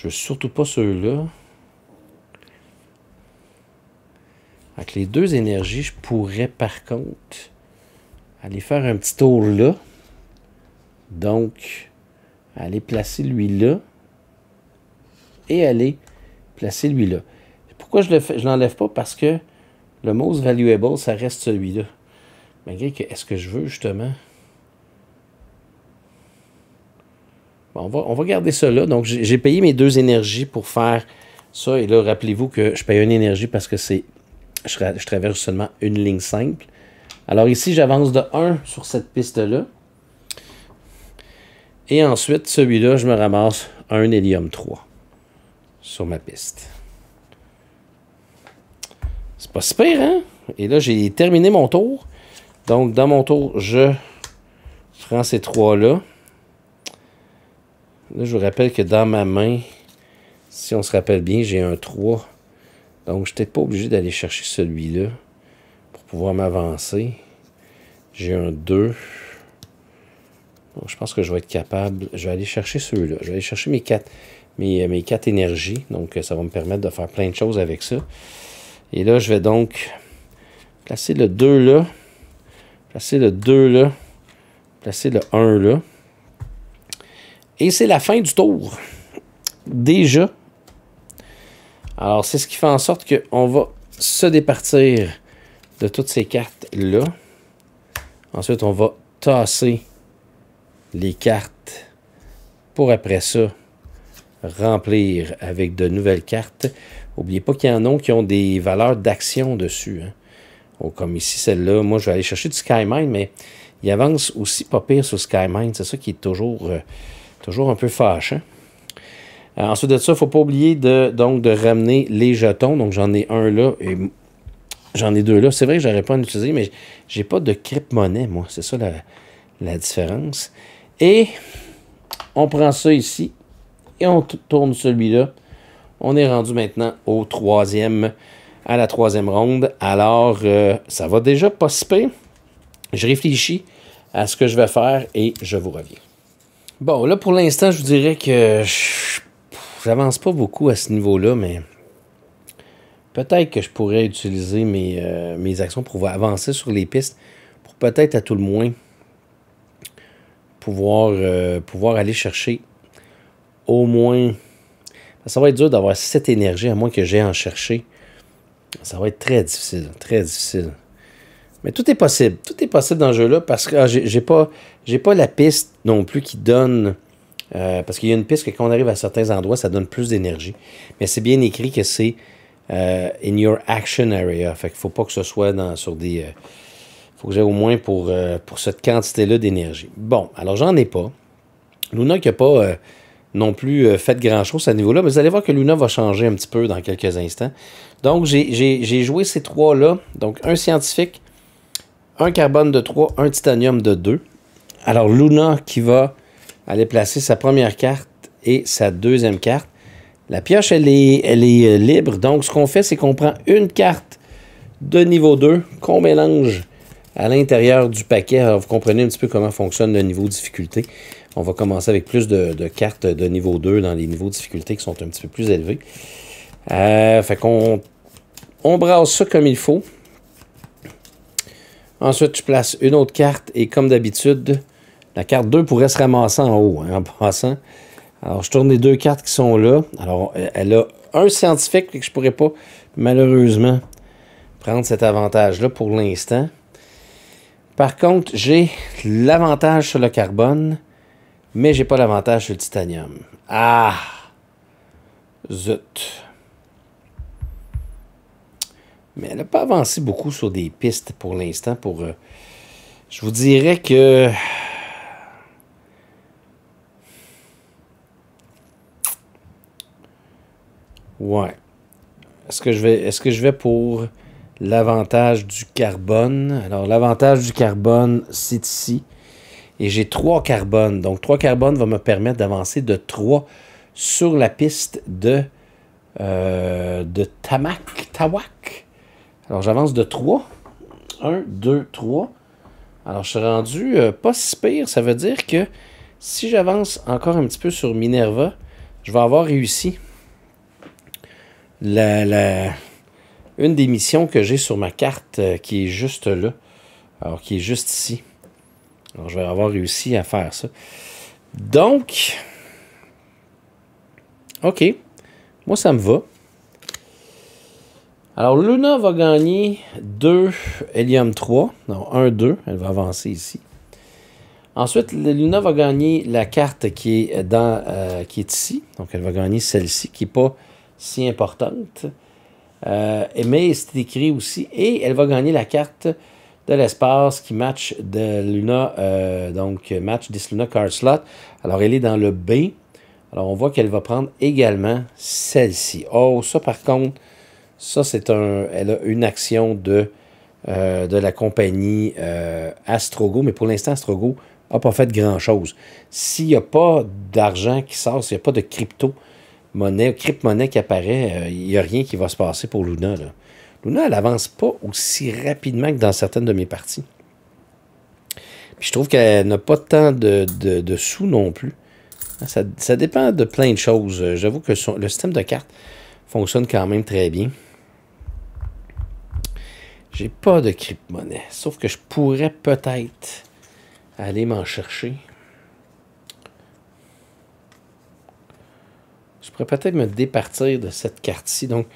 Je veux surtout pas ceux-là. Avec les deux énergies, je pourrais par contre aller faire un petit tour là. Donc, aller placer lui là. Et aller placer lui là. Pourquoi je ne l'enlève pas? Parce que le most valuable, ça reste celui-là. Malgré que, est-ce que je veux justement on va, on garder ça là. Donc, j'ai payé mes deux énergies pour faire ça. Et là, rappelez-vous que je paye une énergie parce que c'est je, traverse seulement une ligne simple. Alors ici, j'avance de 1 sur cette piste-là. Et ensuite, celui-là, je me ramasse un hélium 3 sur ma piste. C'est pas super hein? Et là, j'ai terminé mon tour. Donc, dans mon tour, je prends ces trois-là. Là, je vous rappelle que dans ma main, si on se rappelle bien, j'ai un 3. Donc, je n'étais pas obligé d'aller chercher celui-là pour pouvoir m'avancer. J'ai un 2. Donc, je pense que je vais être capable. Je vais aller chercher celui là Je vais aller chercher mes 4 mes, euh, énergies. Donc, euh, ça va me permettre de faire plein de choses avec ça. Et là, je vais donc placer le 2 là. Placer le 2 là. Placer le 1 là. Et c'est la fin du tour. Déjà. Alors, c'est ce qui fait en sorte qu'on va se départir de toutes ces cartes-là. Ensuite, on va tasser les cartes pour après ça remplir avec de nouvelles cartes. N'oubliez pas qu'il y en a qui ont des valeurs d'action dessus. Hein. Oh, comme ici, celle-là, moi, je vais aller chercher du Skymine, mais il avance aussi pas pire sur Skymine. C'est ça qui est toujours... Euh, Toujours un peu fâche. Hein. Euh, ensuite de ça, il ne faut pas oublier de, donc, de ramener les jetons. Donc, j'en ai un là et j'en ai deux là. C'est vrai que j'aurais pas en utiliser, mais j'ai pas de crypte monnaie, moi. C'est ça la, différence. Et on prend ça ici et on tourne celui-là. On est rendu maintenant au troisième, à la troisième ronde. Alors, euh, ça va déjà pas Je réfléchis à ce que je vais faire et je vous reviens. Bon, là, pour l'instant, je vous dirais que j'avance pas beaucoup à ce niveau-là, mais peut-être que je pourrais utiliser mes, euh, mes actions pour avancer sur les pistes, pour peut-être à tout le moins pouvoir, euh, pouvoir aller chercher au moins... Ça va être dur d'avoir cette énergie, à moins que j'aie en chercher. Ça va être très difficile, très difficile. Mais tout est possible. Tout est possible dans ce jeu-là parce que ah, je j'ai pas, pas la piste non plus qui donne. Euh, parce qu'il y a une piste que quand on arrive à certains endroits, ça donne plus d'énergie. Mais c'est bien écrit que c'est euh, in your action area. Fait qu'il faut pas que ce soit dans, sur des. Il euh, faut que j'ai au moins pour, pour cette quantité-là d'énergie. Bon, alors j'en ai pas. Luna qui n'a pas non plus fait grand-chose à ce niveau-là, mais vous allez voir que Luna va changer un petit peu dans quelques instants. Donc j'ai joué ces trois-là. Donc un scientifique, un carbone de 3, un titanium de 2. Alors Luna qui va aller placer sa première carte et sa deuxième carte. La pioche, elle est, elle est euh, libre. Donc, ce qu'on fait, c'est qu'on prend une carte de niveau 2 qu'on mélange à l'intérieur du paquet. Alors, vous comprenez un petit peu comment fonctionne le niveau de difficulté. On va commencer avec plus de, cartes de niveau 2 dans les niveaux de difficulté qui sont un petit peu plus élevés. Euh, fait qu'on on brasse ça comme il faut. Ensuite, je place une autre carte et comme d'habitude, la carte 2 pourrait se ramasser en haut, hein, en passant. Alors, je tourne les deux cartes qui sont là. Alors, elle a un scientifique que je ne pourrais pas, malheureusement, prendre cet avantage-là pour l'instant. Par contre, j'ai l'avantage sur le carbone, mais j'ai pas l'avantage sur le titanium. Ah! Zut! Mais elle n'a pas avancé beaucoup sur des pistes pour l'instant. Pour, euh, je vous dirais que Ouais. Est-ce que je vais est-ce que je vais pour l'avantage du carbone Alors l'avantage du carbone, c'est ici et j'ai trois carbones. Donc trois carbones va me permettre d'avancer de 3 sur la piste de euh, de Tamak, Tawak. Alors, j'avance de 3. 1, 2, 3. Alors, je suis rendu euh, pas si pire. Ça veut dire que si j'avance encore un petit peu sur Minerva, je vais avoir réussi une des missions que j'ai sur ma carte euh, qui est juste là. Alors, qui est juste ici. Alors, je vais avoir réussi à faire ça. Donc, OK. Moi, ça me va. Alors, Luna va gagner 2 Helium 3. Donc, 1, 2. Elle va avancer ici. Ensuite, Luna va gagner la carte qui est, dans, euh, qui est ici. Donc, elle va gagner celle-ci, qui n'est pas si importante. Euh, mais c'est écrit aussi. Et elle va gagner la carte de l'espace qui match de Luna, euh, donc match de Luna Card Slot. Alors, elle est dans le B. Alors, on voit qu'elle va prendre également celle-ci. Oh, ça, par contre, ça, c'est un, elle a une action de, euh, de la compagnie euh, Astrogo, mais pour l'instant, Astrogo n'a pas fait grand-chose. S'il n'y a pas d'argent qui sort, s'il n'y a pas de crypto-monnaie, crypto-monnaie qui apparaît, il euh, n'y a rien qui va se passer pour Luna. Là. Luna, elle n'avance pas aussi rapidement que dans certaines de mes parties. je trouve qu'elle n'a pas tant de, de, sous non plus. Ah, ça, dépend de plein de choses. J'avoue que le système de cartes fonctionne quand même très bien. J'ai pas de crypte-monnaie. Sauf que je pourrais peut-être aller m'en chercher. Je pourrais peut-être me départir de cette carte-ci. Donc,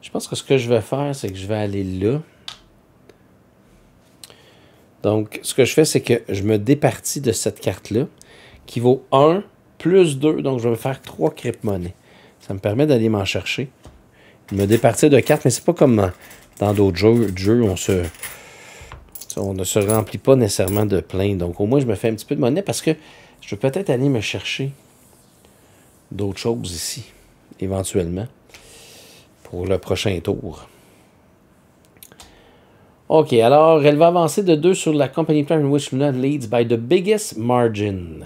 je pense que ce que je vais faire, c'est que je vais aller là. Donc, ce que je fais, c'est que je me départis de cette carte-là, qui vaut 1 plus 2. Donc, je vais me faire 3 crypto-monnaies. Ça me permet d'aller m'en chercher. Me départir de 4, mais c'est pas comme dans d'autres jeux, on se on ne se remplit pas nécessairement de plein. Donc au moins, je me fais un petit peu de monnaie parce que je vais peut-être aller me chercher d'autres choses ici, éventuellement, pour le prochain tour. OK, alors, elle va avancer de 2 sur la company plan wish leads by the biggest margin.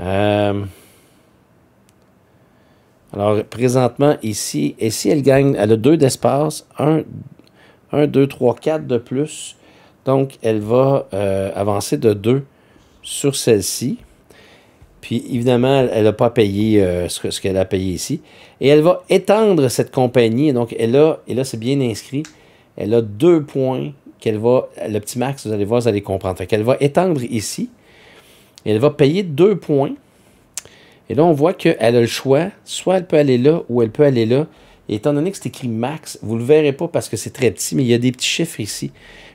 Euh... Alors, présentement, ici, et si elle gagne, elle a deux d'espace, un, deux, trois, quatre de plus. Donc, elle va euh, avancer de deux sur celle-ci. Puis, évidemment, elle n'a pas payé euh, ce, qu'elle a payé ici. Et elle va étendre cette compagnie. Donc, elle a, et là, c'est bien inscrit, elle a deux points qu'elle va, le petit max, vous allez voir, vous allez comprendre. Fait qu'elle va étendre ici. elle va payer deux points et là, on voit qu'elle a le choix. Soit elle peut aller là ou elle peut aller là. Et étant donné que c'est écrit max, vous ne le verrez pas parce que c'est très petit, mais il y a des petits chiffres ici.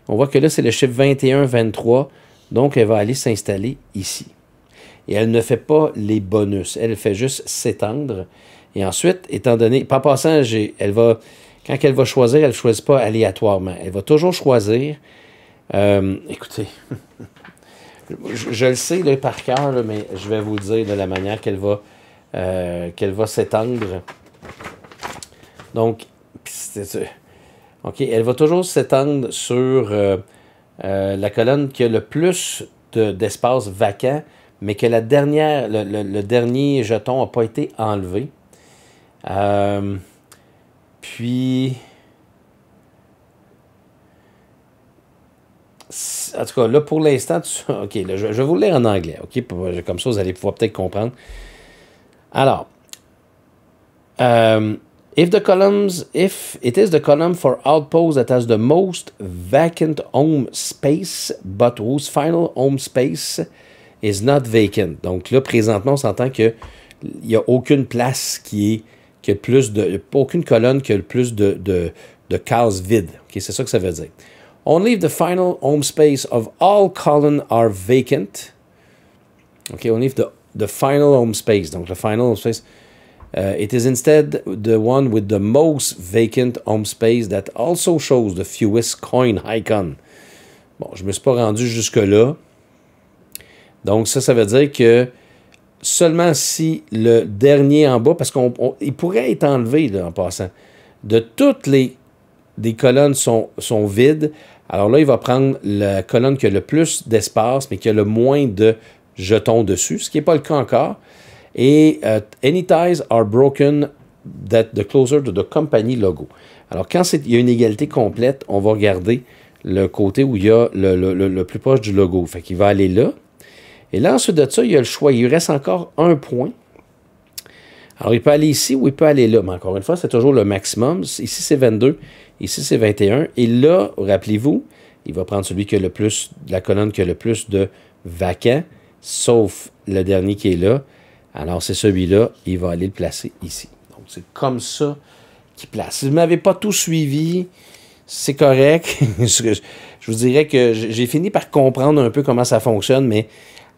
On voit que là, c'est le chiffre 21, 23. Donc, elle va aller s'installer ici. Et elle ne fait pas les bonus. Elle fait juste s'étendre. Et ensuite, étant donné, par passant, elle va, quand elle va choisir, elle ne choisit pas aléatoirement. Elle va toujours choisir. Euh, écoutez, je, le sais par cœur, mais je vais vous dire de la manière qu'elle va, euh, qu'elle va s'étendre. Donc, ok, elle va toujours s'étendre sur euh, euh, la colonne qui a le plus d'espace vacant, mais que la dernière, le dernier jeton n'a pas été enlevé. puis en tout cas, là, pour l'instant, OK, je, vais vous le lire en anglais, OK? Euh, comme ça, vous allez pouvoir peut-être comprendre. Alors, euh, if the columns, if it is the column for outpost that has the most vacant home space, but whose final home space is not vacant. Donc là, présentement, on s'entend qu'il n'y a aucune place qui est, qui plus de, aucune colonne qui a le plus de, de, de cases vides. OK, c'est ça que ça veut dire. On if the final home space of all columns are vacant. Okay, only if the, the final home space, donc le final home space, uh, it is instead the one with the most vacant home space that also shows the fewest coin icon. Bon, je ne me suis pas rendu jusque-là. Donc ça, ça veut dire que seulement si le dernier en bas, parce qu'il pourrait être enlevé en passant, de toutes les des colonnes sont, sont vides, alors là, il va prendre la colonne qui a le plus d'espace, mais qui a le moins de jetons dessus, ce qui n'est pas le cas encore. Et euh, any ties are broken that the closer to the company logo. Alors quand il y a une égalité complète, on va regarder le côté où il y a le, plus proche du logo. Fait qu'il va aller là. Et là, ensuite de ça, il y a le choix. Il reste encore un point. Alors, il peut aller ici ou il peut aller là. Mais encore une fois, c'est toujours le maximum. Ici, c'est 22. Ici, c'est 21. Et là, rappelez-vous, il va prendre celui qui a le plus, la colonne qui a le plus de vacants, sauf le dernier qui est là. Alors, c'est celui-là, il va aller le placer ici. Donc, c'est comme ça qu'il place. Si vous ne m'avez pas tout suivi, c'est correct. je vous dirais que j'ai fini par comprendre un peu comment ça fonctionne, mais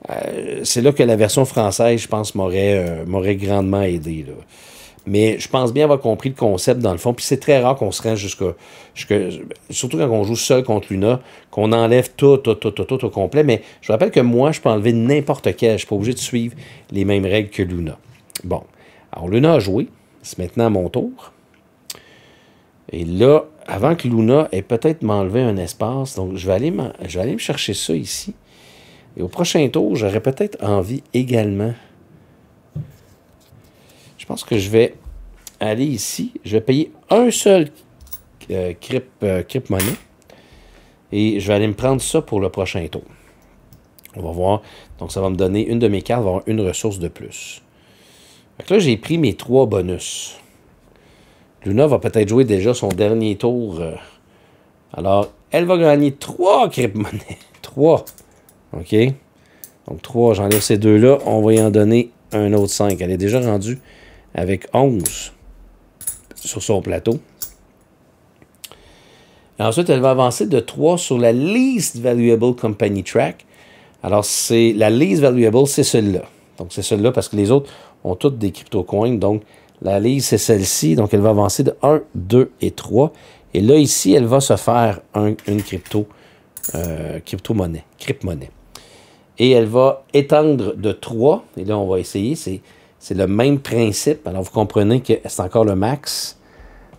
euh, c'est là que la version française, je pense, m'aurait euh, grandement aidé. Là. Mais je pense bien avoir compris le concept dans le fond. Puis c'est très rare qu'on se rende jusqu'à. surtout quand on joue seul contre Luna, qu'on enlève tout, tout, tout, tout, tout au complet. Mais je rappelle que moi, je peux enlever n'importe quel. Je ne suis pas obligé de suivre les mêmes règles que Luna. Bon. Alors Luna a joué. C'est maintenant mon tour. Et là, avant que Luna ait peut-être m'enlevé un espace, donc je vais, aller je vais aller me chercher ça ici. Et au prochain tour, j'aurais peut-être envie également je pense que je vais aller ici. Je vais payer un seul euh, euh, Crip, Money. Et je vais aller me prendre ça pour le prochain tour. On va voir. Donc, ça va me donner une de mes cartes, va avoir une ressource de plus. Donc là, j'ai pris mes trois bonus. Luna va peut-être jouer déjà son dernier tour. Euh. alors, elle va gagner trois Crip Money. Trois. OK? Donc trois. j'enlève ces deux-là. On va y en donner un autre cinq. Elle est déjà rendue avec 11 sur son plateau. ensuite, elle va avancer de 3 sur la Least Valuable Company Track. Alors, c'est la Least Valuable, c'est celle-là. Donc, c'est celle-là parce que les autres ont toutes des crypto-coins. Donc, la Least, c'est celle-ci. Donc, elle va avancer de 1, 2 et 3. Et là, ici, elle va se faire une crypto, euh, crypto-monnaie, crypto-monnaie. Et elle va étendre de 3. Et là, on va essayer. C'est c'est le même principe. Alors, vous comprenez que c'est encore le max.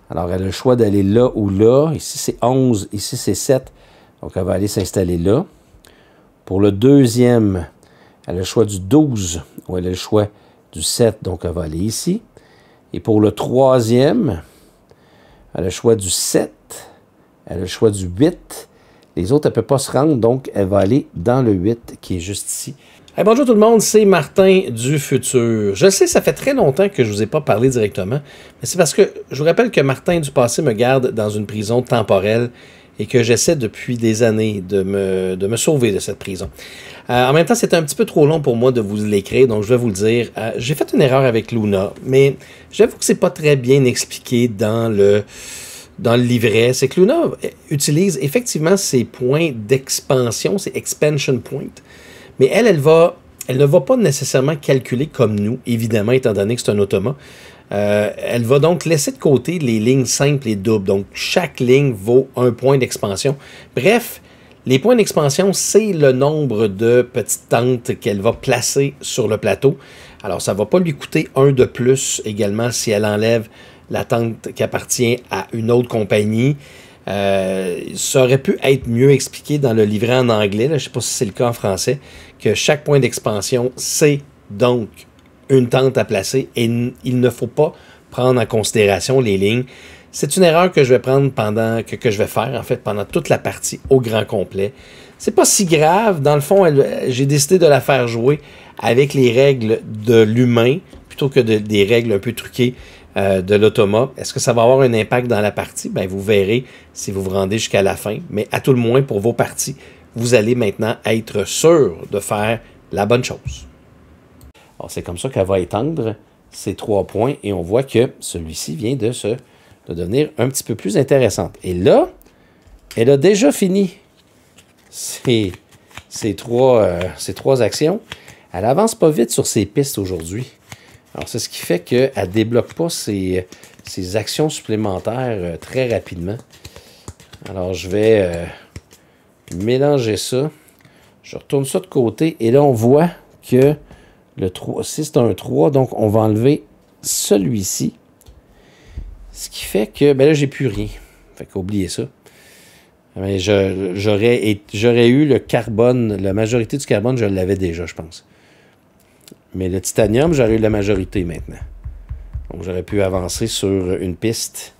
Alors, elle a le choix d'aller là ou là. Ici, c'est 11. Ici, c'est 7. Donc, elle va aller s'installer là. Pour le deuxième, elle a le choix du 12 ou elle a le choix du 7. Donc, elle va aller ici. Et pour le troisième, elle a le choix du 7. Elle a le choix du 8. Les autres, elle ne peut pas se rendre. Donc, elle va aller dans le 8 qui est juste ici bonjour tout le monde, c'est Martin du futur. Je sais, ça fait très longtemps que je ne vous ai pas parlé directement, mais c'est parce que je vous rappelle que Martin du passé me garde dans une prison temporelle et que j'essaie depuis des années de me, de me sauver de cette prison. Euh, en même temps, c'est un petit peu trop long pour moi de vous l'écrire, donc je vais vous le dire. Euh, j'ai fait une erreur avec Luna, mais j'avoue que c'est pas très bien expliqué dans le dans le livret, c'est que Luna euh, utilise effectivement ses points d'expansion, ses expansion points, mais elle, elle, va, elle ne va pas nécessairement calculer comme nous, évidemment, étant donné que c'est un automa. Euh, elle va donc laisser de côté les lignes simples et doubles. Donc, chaque ligne vaut un point d'expansion. Bref, les points d'expansion, c'est le nombre de petites tentes qu'elle va placer sur le plateau. Alors, ça ne va pas lui coûter un de plus également si elle enlève la tente qui appartient à une autre compagnie. Euh, ça aurait pu être mieux expliqué dans le livret en anglais. Je ne sais pas si c'est le cas en français chaque point d'expansion, c'est donc une tente à placer et il ne faut pas prendre en considération les lignes. C'est une erreur que je vais prendre pendant, que, je vais faire en fait pendant toute la partie au grand complet. C'est pas si grave, dans le fond, j'ai décidé de la faire jouer avec les règles de l'humain plutôt que des règles un peu truquées euh, de l'automa. Est-ce que ça va avoir un impact dans la partie? Ben, vous verrez si vous vous rendez jusqu'à la fin, mais à tout le moins pour vos parties, vous allez maintenant être sûr de faire la bonne chose. c'est comme ça qu'elle va étendre ces trois points et on voit que celui-ci vient de, se, devenir un petit peu plus intéressant. Et là, elle a déjà fini ses trois, euh, trois actions. Elle avance pas vite sur ses pistes aujourd'hui. Alors, c'est ce qui fait qu'elle ne débloque pas ses, actions supplémentaires euh, très rapidement. Alors, je vais, euh, mélanger ça. Je retourne ça de côté et là, on voit que le 3, si c'est un 3, donc on va enlever celui-ci. Ce qui fait que, ben là, j'ai plus rien. Fait qu'oubliez ça. Mais j'aurais eu le carbone, la majorité du carbone, je l'avais déjà, je pense. Mais le titanium, j'aurais eu la majorité maintenant. Donc j'aurais pu avancer sur une piste.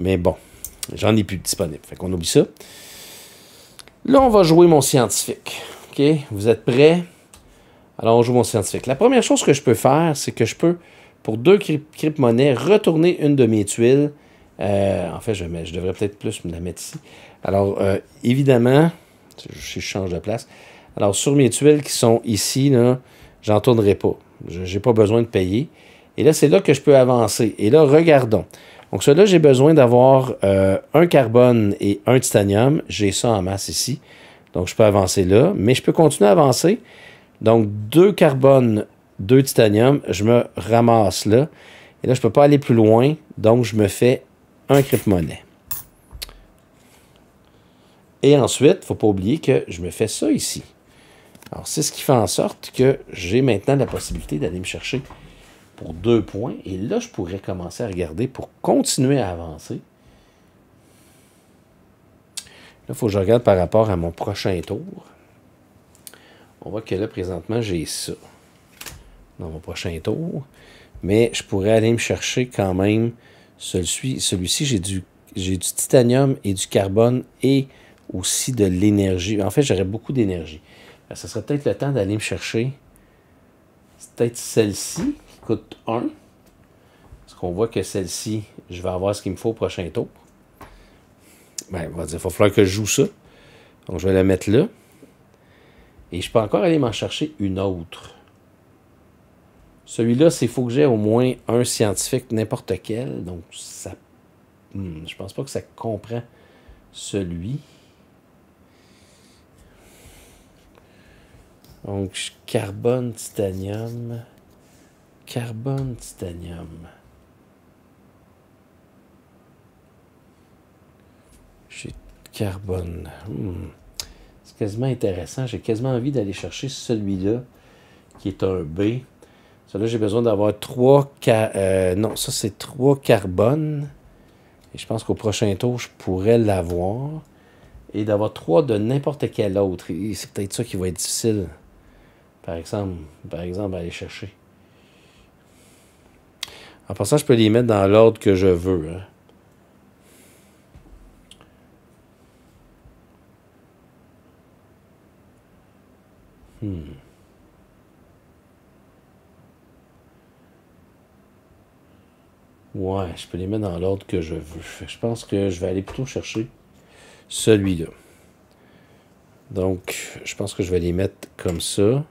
Mais bon, j'en ai plus disponible. Fait qu'on oublie ça. Là, on va jouer mon scientifique. OK? Vous êtes prêts? Alors, on joue mon scientifique. La première chose que je peux faire, c'est que je peux, pour deux crypto-monnaies, retourner une de mes tuiles. Euh, en fait, je, je devrais peut-être plus me la mettre ici. Alors, euh, évidemment, si je change de place, alors sur mes tuiles qui sont ici, là, j'en tournerai pas. Je n'ai pas besoin de payer. Et là, c'est là que je peux avancer. Et là, regardons. Donc, cela, j'ai besoin d'avoir euh, un carbone et un titanium. J'ai ça en masse ici. Donc, je peux avancer là, mais je peux continuer à avancer. Donc, deux carbones, deux titanium, je me ramasse là. Et là, je ne peux pas aller plus loin, donc je me fais un crypto monnaie Et ensuite, il ne faut pas oublier que je me fais ça ici. Alors, c'est ce qui fait en sorte que j'ai maintenant la possibilité d'aller me chercher deux points. Et là, je pourrais commencer à regarder pour continuer à avancer. Là, il faut que je regarde par rapport à mon prochain tour. On voit que là, présentement, j'ai ça dans mon prochain tour. Mais je pourrais aller me chercher quand même celui-ci. j'ai du, du titanium et du carbone et aussi de l'énergie. En fait, j'aurais beaucoup d'énergie. Ce serait peut-être le temps d'aller me chercher peut-être celle-ci coûte 1. Parce qu'on voit que celle-ci, je vais avoir ce qu'il me faut au prochain tour. Ben, dire, il va falloir que je joue ça. Donc, je vais la mettre là. Et je peux encore aller m'en chercher une autre. Celui-là, c'est faut que j'ai au moins un scientifique, n'importe quel. Donc, ça. Hmm, je pense pas que ça comprend celui. Donc, carbone, titanium. Carbone, titanium. J'ai carbone. Hmm. C'est quasiment intéressant. J'ai quasiment envie d'aller chercher celui-là, qui est un B. Celui-là, j'ai besoin d'avoir trois... Euh, non, ça, c'est trois carbones. Et je pense qu'au prochain tour, je pourrais l'avoir. Et d'avoir trois de n'importe quel autre. c'est peut-être ça qui va être difficile. Par exemple, par exemple, aller chercher. En passant, je peux les mettre dans l'ordre que je veux. Hein. Hmm. Ouais, je peux les mettre dans l'ordre que je veux. Je pense que je vais aller plutôt chercher celui-là. Donc, je pense que je vais les mettre comme ça.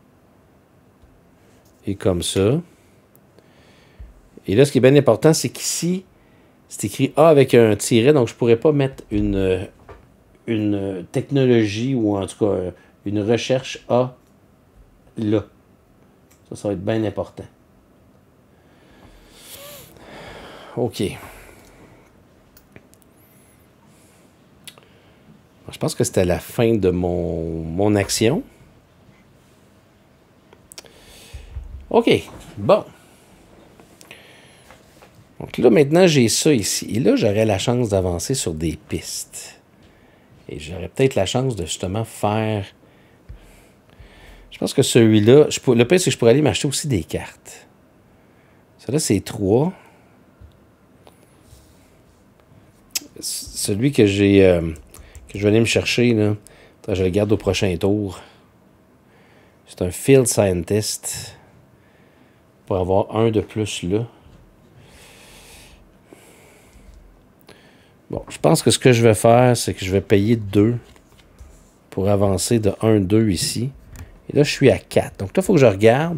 Et comme ça. Et là, ce qui est bien important, c'est qu'ici, c'est écrit A avec un tiret, donc je ne pourrais pas mettre une, une technologie ou en tout cas une recherche A là. Ça, ça va être bien important. OK. Je pense que c'était la fin de mon action. OK. Bon. Donc là, maintenant, j'ai ça ici. Et là, j'aurais la chance d'avancer sur des pistes. Et j'aurais peut-être la chance de justement faire... Je pense que celui-là... Le pire, c'est que je pourrais aller m'acheter aussi des cartes. Ça, là, c'est 3. Celui que j'ai... Euh, que je venais me chercher, je le garde au prochain tour. C'est un Field Scientist. Pour avoir un de plus, là. Bon, je pense que ce que je vais faire, c'est que je vais payer 2 pour avancer de 1, 2 ici. Et là, je suis à 4. Donc là, il faut que je regarde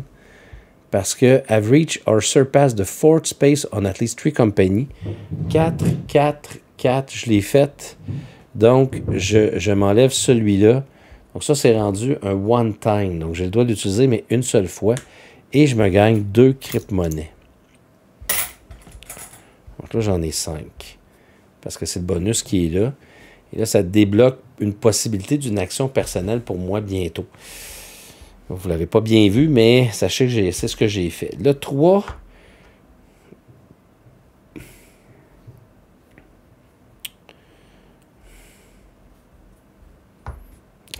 parce que Average reached or surpassed the fourth space on at least three companies. 4, 4, 4, je l'ai fait. Donc, je, m'enlève celui-là. Donc ça, c'est rendu un one time. Donc, j'ai le droit d'utiliser, mais une seule fois. Et je me gagne deux crypto-monnaies. Donc là, j'en ai 5 parce que c'est le bonus qui est là. Et là, ça débloque une possibilité d'une action personnelle pour moi bientôt. Vous ne l'avez pas bien vu, mais sachez que c'est ce que j'ai fait. Le 3.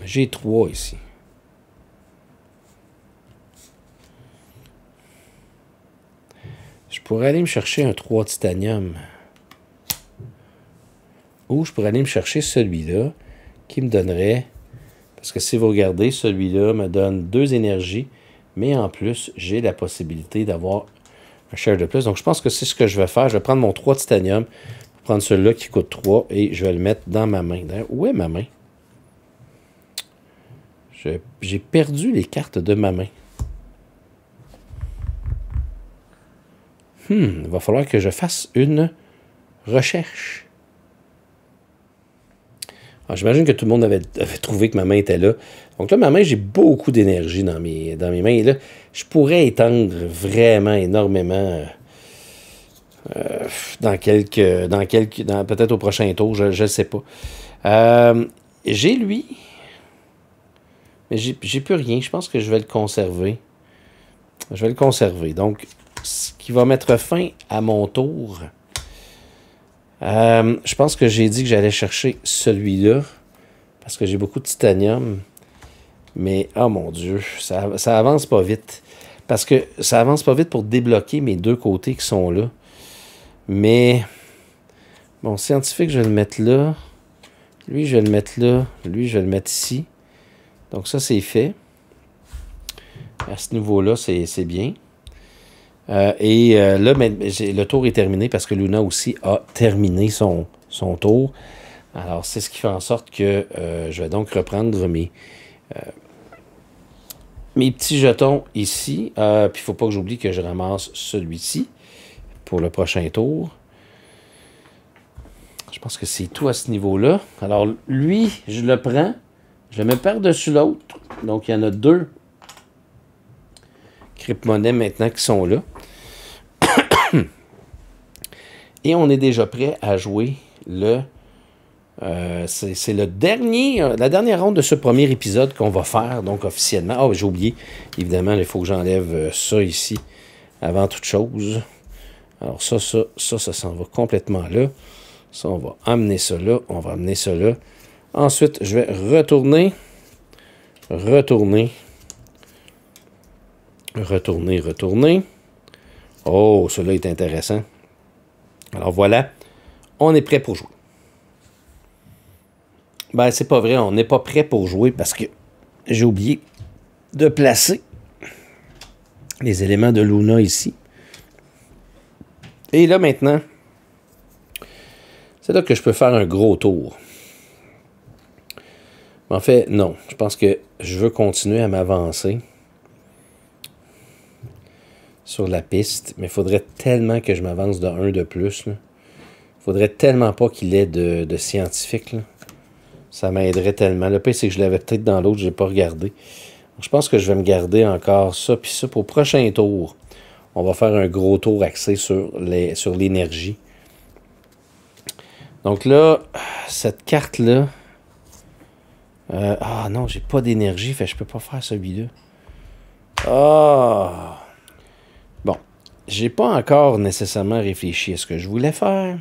J'ai 3 ici. Je pourrais aller me chercher un 3 titanium. Ou je pourrais aller me chercher celui-là qui me donnerait, parce que si vous regardez, celui-là me donne deux énergies, mais en plus, j'ai la possibilité d'avoir un charge de plus. Donc, je pense que c'est ce que je vais faire. Je vais prendre mon 3 titanium, prendre celui-là qui coûte 3 et je vais le mettre dans ma main. où est ma main? J'ai perdu les cartes de ma main. Hmm, il va falloir que je fasse une recherche. Ah, j'imagine que tout le monde avait, trouvé que ma main était là. Donc là, ma main, j'ai beaucoup d'énergie dans mes, dans mes mains. Et là, je pourrais étendre vraiment énormément euh, euh, dans quelques. Dans dans, peut-être au prochain tour, je ne sais pas. Euh, j'ai lui. Mais j'ai, j'ai plus rien. Je pense que je vais le conserver. Je vais le conserver. Donc, ce qui va mettre fin à mon tour. Euh, je pense que j'ai dit que j'allais chercher celui-là parce que j'ai beaucoup de titanium. Mais oh mon Dieu, ça, ça avance pas vite. Parce que ça avance pas vite pour débloquer mes deux côtés qui sont là. Mais bon, scientifique, je vais le mettre là. Lui, je vais le mettre là. Lui, je vais le mettre ici. Donc ça, c'est fait. À ce niveau-là, c'est bien. Euh, et euh, là, le tour est terminé parce que Luna aussi a terminé son, son tour. Alors, c'est ce qui fait en sorte que euh, je vais donc reprendre mes, mes petits jetons ici. Puis, il ne faut pas que j'oublie que je ramasse celui-ci pour le prochain tour. Je pense que c'est tout à ce niveau-là. Alors, lui, je le prends. Je le mets par-dessus l'autre. Donc, il y en a deux crypto-monnaies maintenant qui sont là. Et on est déjà prêt à jouer le. Euh, c'est le dernier, euh, la dernière ronde de ce premier épisode qu'on va faire, donc officiellement. Ah, j'ai oublié, évidemment, il faut que j'enlève euh, ça ici avant toute chose. Alors ça, ça, ça, ça s'en va complètement là. Ça, on va amener ça là, on va amener ça là. Ensuite, je vais retourner, retourner, retourner, retourner. Oh, cela est intéressant. Alors voilà, on est prêt pour jouer. Ben, c'est pas vrai, on n'est pas prêt pour jouer parce que j'ai oublié de placer les éléments de Luna ici. Et là maintenant, c'est là que je peux faire un gros tour. En fait, non. Je pense que je veux continuer à m'avancer sur la piste, mais il faudrait tellement que je m'avance de un de plus. Il faudrait tellement pas qu'il ait de, scientifique. Ça m'aiderait tellement. Le pire, c'est que je l'avais peut-être dans l'autre, je n'ai pas regardé. Je pense que je vais me garder encore ça, puis ça pour le prochain tour. On va faire un gros tour axé sur l'énergie. Donc là, cette carte-là... Euh, ah non, j'ai pas d'énergie, fait je peux pas faire celui-là. Ah! j'ai pas encore nécessairement réfléchi à ce que je voulais faire.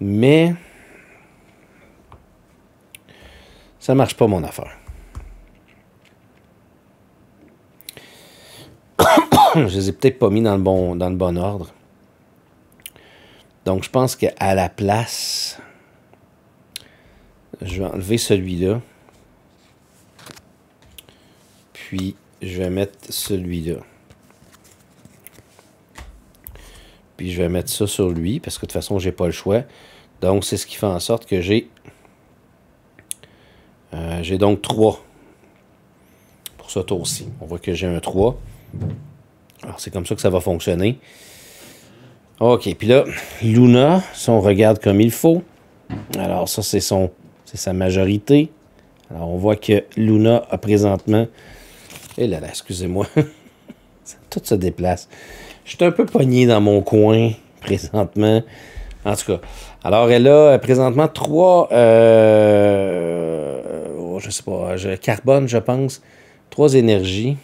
Mais ça marche pas mon affaire. je les ai peut-être pas mis dans le bon, dans le bon ordre. Donc je pense qu'à la place, je vais enlever celui-là. Puis je vais mettre celui-là. Puis je vais mettre ça sur lui, parce que de toute façon, j'ai pas le choix. Donc, c'est ce qui fait en sorte que j'ai... Euh, j'ai donc 3 pour ce tour-ci. On voit que j'ai un 3. Alors, c'est comme ça que ça va fonctionner. OK, puis là, Luna, si on regarde comme il faut, alors ça, c'est son... C'est sa majorité. Alors, on voit que Luna a présentement et eh là, là, excusez-moi. Tout se déplace. Je suis un peu pogné dans mon coin présentement. En tout cas, alors elle a euh, présentement trois, euh, euh, oh, je sais pas, carbone, je pense, trois énergies.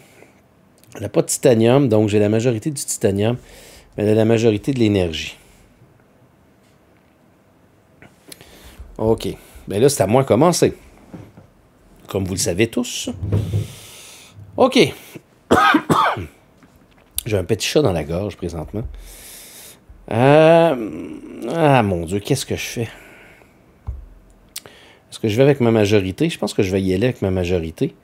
Elle n'a pas de titanium, donc j'ai la majorité du titanium, mais elle a la majorité de l'énergie. OK. mais ben là, c'est à moi de commencer. Comme vous le savez tous. OK. J'ai un petit chat dans la gorge présentement. Euh, ah mon Dieu, qu'est-ce que je fais? Est-ce que je vais avec ma majorité? Je pense que je vais y aller avec ma majorité.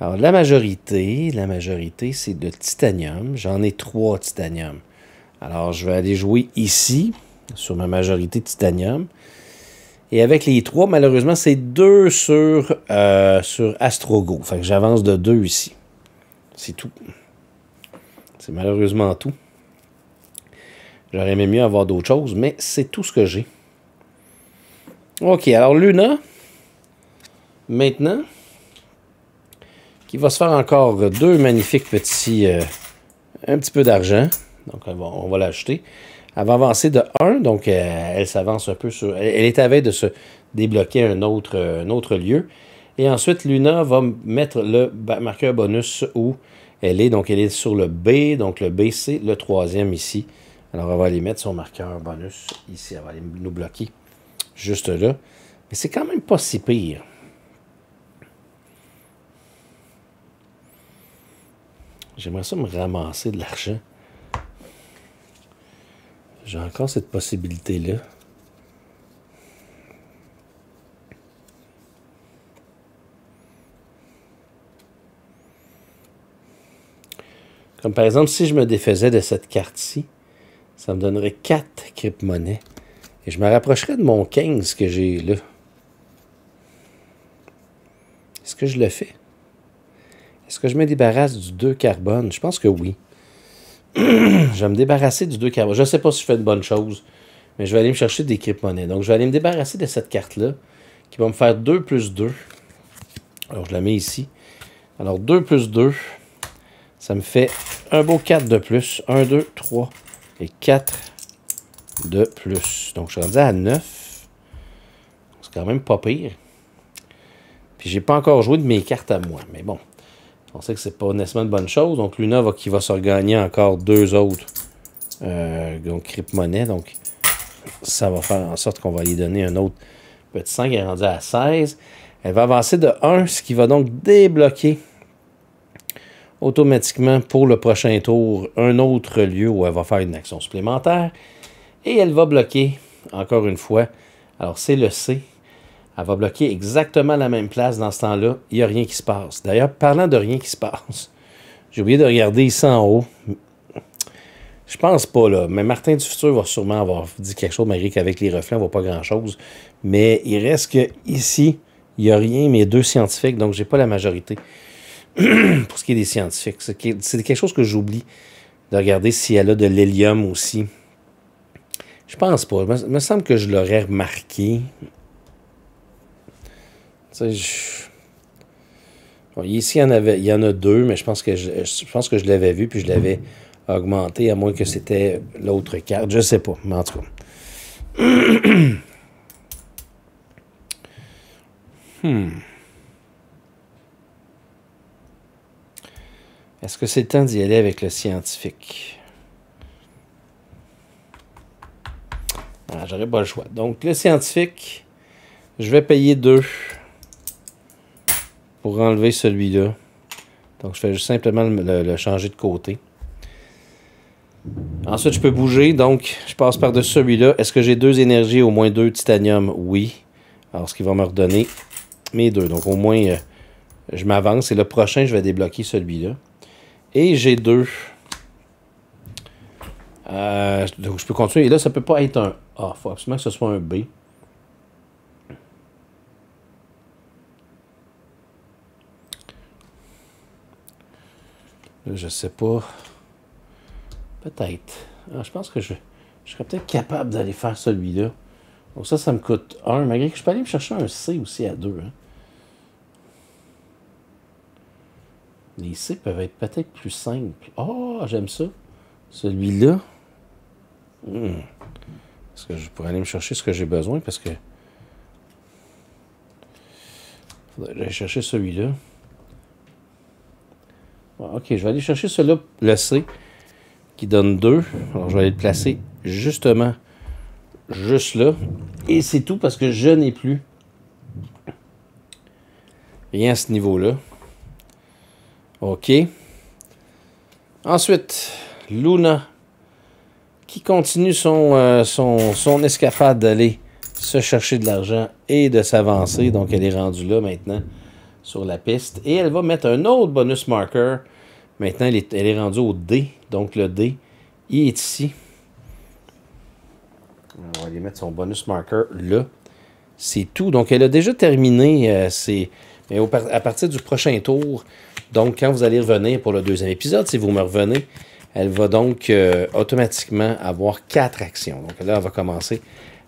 Alors, la majorité, la majorité, c'est de titanium. J'en ai trois titanium. Alors, je vais aller jouer ici, sur ma majorité titanium. Et avec les trois, malheureusement, c'est deux sur, euh, sur Astrogo. Fait que j'avance de deux ici. C'est tout. C'est malheureusement tout. J'aurais aimé mieux avoir d'autres choses, mais c'est tout ce que j'ai. OK, alors Luna, maintenant, qui va se faire encore deux magnifiques petits... Euh, un petit peu d'argent. Donc, on va, on va l'acheter. Elle va avancer de 1, donc euh, elle s'avance un peu sur. Elle est à veille de se débloquer un autre, un autre lieu. Et ensuite, Luna va mettre le marqueur bonus où elle est. Donc, elle est sur le B. Donc, le B, c'est le troisième ici. Alors, elle va aller mettre son marqueur bonus ici. Elle va aller nous bloquer juste là. Mais c'est quand même pas si pire. J'aimerais ça me ramasser de l'argent. J'ai encore cette possibilité-là. Comme par exemple, si je me défaisais de cette carte-ci, ça me donnerait 4 crypto Et je me rapprocherais de mon 15 que j'ai là. Est-ce que je le fais? Est-ce que je me débarrasse du 2 carbone? Je pense que oui. je vais me débarrasser du 2 carats. Je ne sais pas si je fais une bonne chose, mais je vais aller me chercher des cryptomonnaies. Donc, je vais aller me débarrasser de cette carte-là, qui va me faire 2 plus 2. Alors, je la mets ici. Alors, 2 plus 2, ça me fait un beau 4 de plus. 1, 2, 3 et 4 de plus. Donc, je suis rendu à 9. C'est quand même pas pire. Puis, j'ai pas encore joué de mes cartes à moi, mais bon. On sait que c'est pas nécessairement une bonne chose. Donc Luna va, qui va se regagner encore deux autres. Euh, donc Monnaie. Donc ça va faire en sorte qu'on va lui donner un autre petit 5. est à 16. Elle va avancer de 1, ce qui va donc débloquer automatiquement pour le prochain tour un autre lieu où elle va faire une action supplémentaire. Et elle va bloquer, encore une fois. Alors c'est le C elle va bloquer exactement la même place dans ce temps-là. Il n'y a rien qui se passe. D'ailleurs, parlant de rien qui se passe, j'ai oublié de regarder ici en haut. Je pense pas, là. Mais Martin du futur va sûrement avoir dit quelque chose, malgré qu'avec les reflets, on ne voit pas grand-chose. Mais il reste que ici, il n'y a rien, mais deux scientifiques, donc j'ai pas la majorité pour ce qui est des scientifiques. C'est quelque chose que j'oublie de regarder si elle a de l'hélium aussi. Je pense pas. Il me semble que je l'aurais remarqué, Bon, ici, il y, en il y en a deux, mais je pense que je, pense que je l'avais vu, puis je l'avais augmenté, à moins que c'était l'autre carte. Je sais pas, mais en tout cas. Hmm. Est-ce que c'est le temps d'y aller avec le scientifique? Ah, J'aurais pas le choix. Donc, le scientifique, je vais payer deux pour enlever celui-là. Donc, je fais simplement le, changer de côté. Ensuite, je peux bouger. Donc, je passe par de celui-là. Est-ce que j'ai deux énergies, au moins deux titanium? Oui. Alors, ce qui va me redonner mes deux. Donc, au moins, euh, je m'avance. Et le prochain, je vais débloquer celui-là. Et j'ai deux. Euh, donc, je peux continuer. Et là, ça ne peut pas être un A. Il faut absolument que ce soit un B. Je sais pas. Peut-être. Ah, je pense que je, serais peut-être capable d'aller faire celui-là. Donc ça, ça me coûte 1, malgré que je peux aller me chercher un C aussi à 2. Hein. Les C peuvent être peut-être plus simples. Oh, j'aime ça. Celui-là. Hmm. Est-ce que je pourrais aller me chercher ce que j'ai besoin? Parce que... Faudrait aller chercher celui-là. Ah, ok, je vais aller chercher celui-là, le C, qui donne 2. Alors, je vais aller le placer justement juste là. Et c'est tout parce que je n'ai plus rien à ce niveau-là. OK. Ensuite, Luna, qui continue son, euh, escapade d'aller se chercher de l'argent et de s'avancer. Donc, elle est rendue là maintenant sur la piste. Et elle va mettre un autre bonus marker. Maintenant, elle est, elle rendue au D. Donc, le D, il est ici. On va lui mettre son bonus marker là. C'est tout. Donc, elle a déjà terminé. Euh, mais à partir du prochain tour, donc quand vous allez revenir pour le deuxième épisode, si vous me revenez, elle va donc euh, automatiquement avoir quatre actions. Donc là, elle va commencer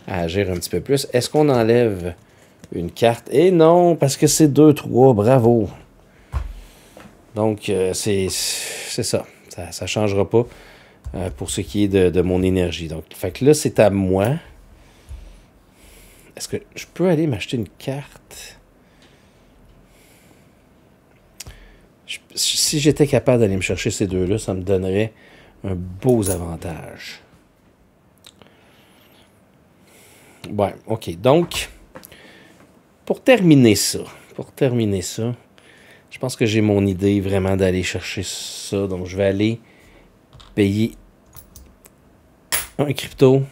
à agir un petit peu plus. Est-ce qu'on enlève une carte. Et non, parce que c'est 2-3, bravo. Donc, euh, c'est ça. Ça ne changera pas euh, pour ce qui est de, mon énergie. Donc, fait que là, c'est à moi. Est-ce que je peux aller m'acheter une carte? si j'étais capable d'aller me chercher ces deux-là, ça me donnerait un beau avantage. Ouais, ok. Donc, pour terminer ça, pour terminer ça, je pense que j'ai mon idée vraiment d'aller chercher ça. Donc, je vais aller payer un crypto.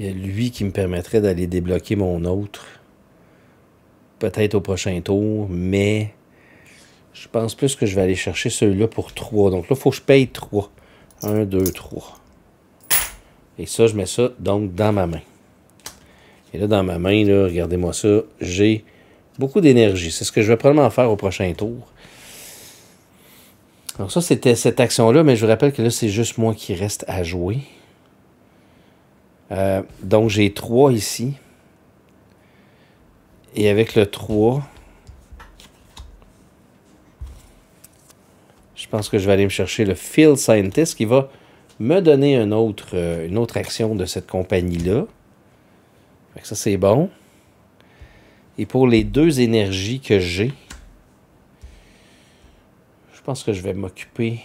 Il y a lui qui me permettrait d'aller débloquer mon autre. Peut-être au prochain tour, mais je pense plus que je vais aller chercher celui-là pour 3. Donc là, il faut que je paye 3. 1, 2, 3. Et ça, je mets ça donc dans ma main. Et là, dans ma main, regardez-moi ça, j'ai beaucoup d'énergie. C'est ce que je vais probablement faire au prochain tour. Donc ça, c'était cette action-là, mais je vous rappelle que là, c'est juste moi qui reste à jouer. Euh, donc j'ai 3 ici. Et avec le 3, Je pense que je vais aller me chercher le Field Scientist qui va me donner un autre, euh, une autre action de cette compagnie-là. Ça, c'est bon. Et pour les deux énergies que j'ai, je pense que je vais m'occuper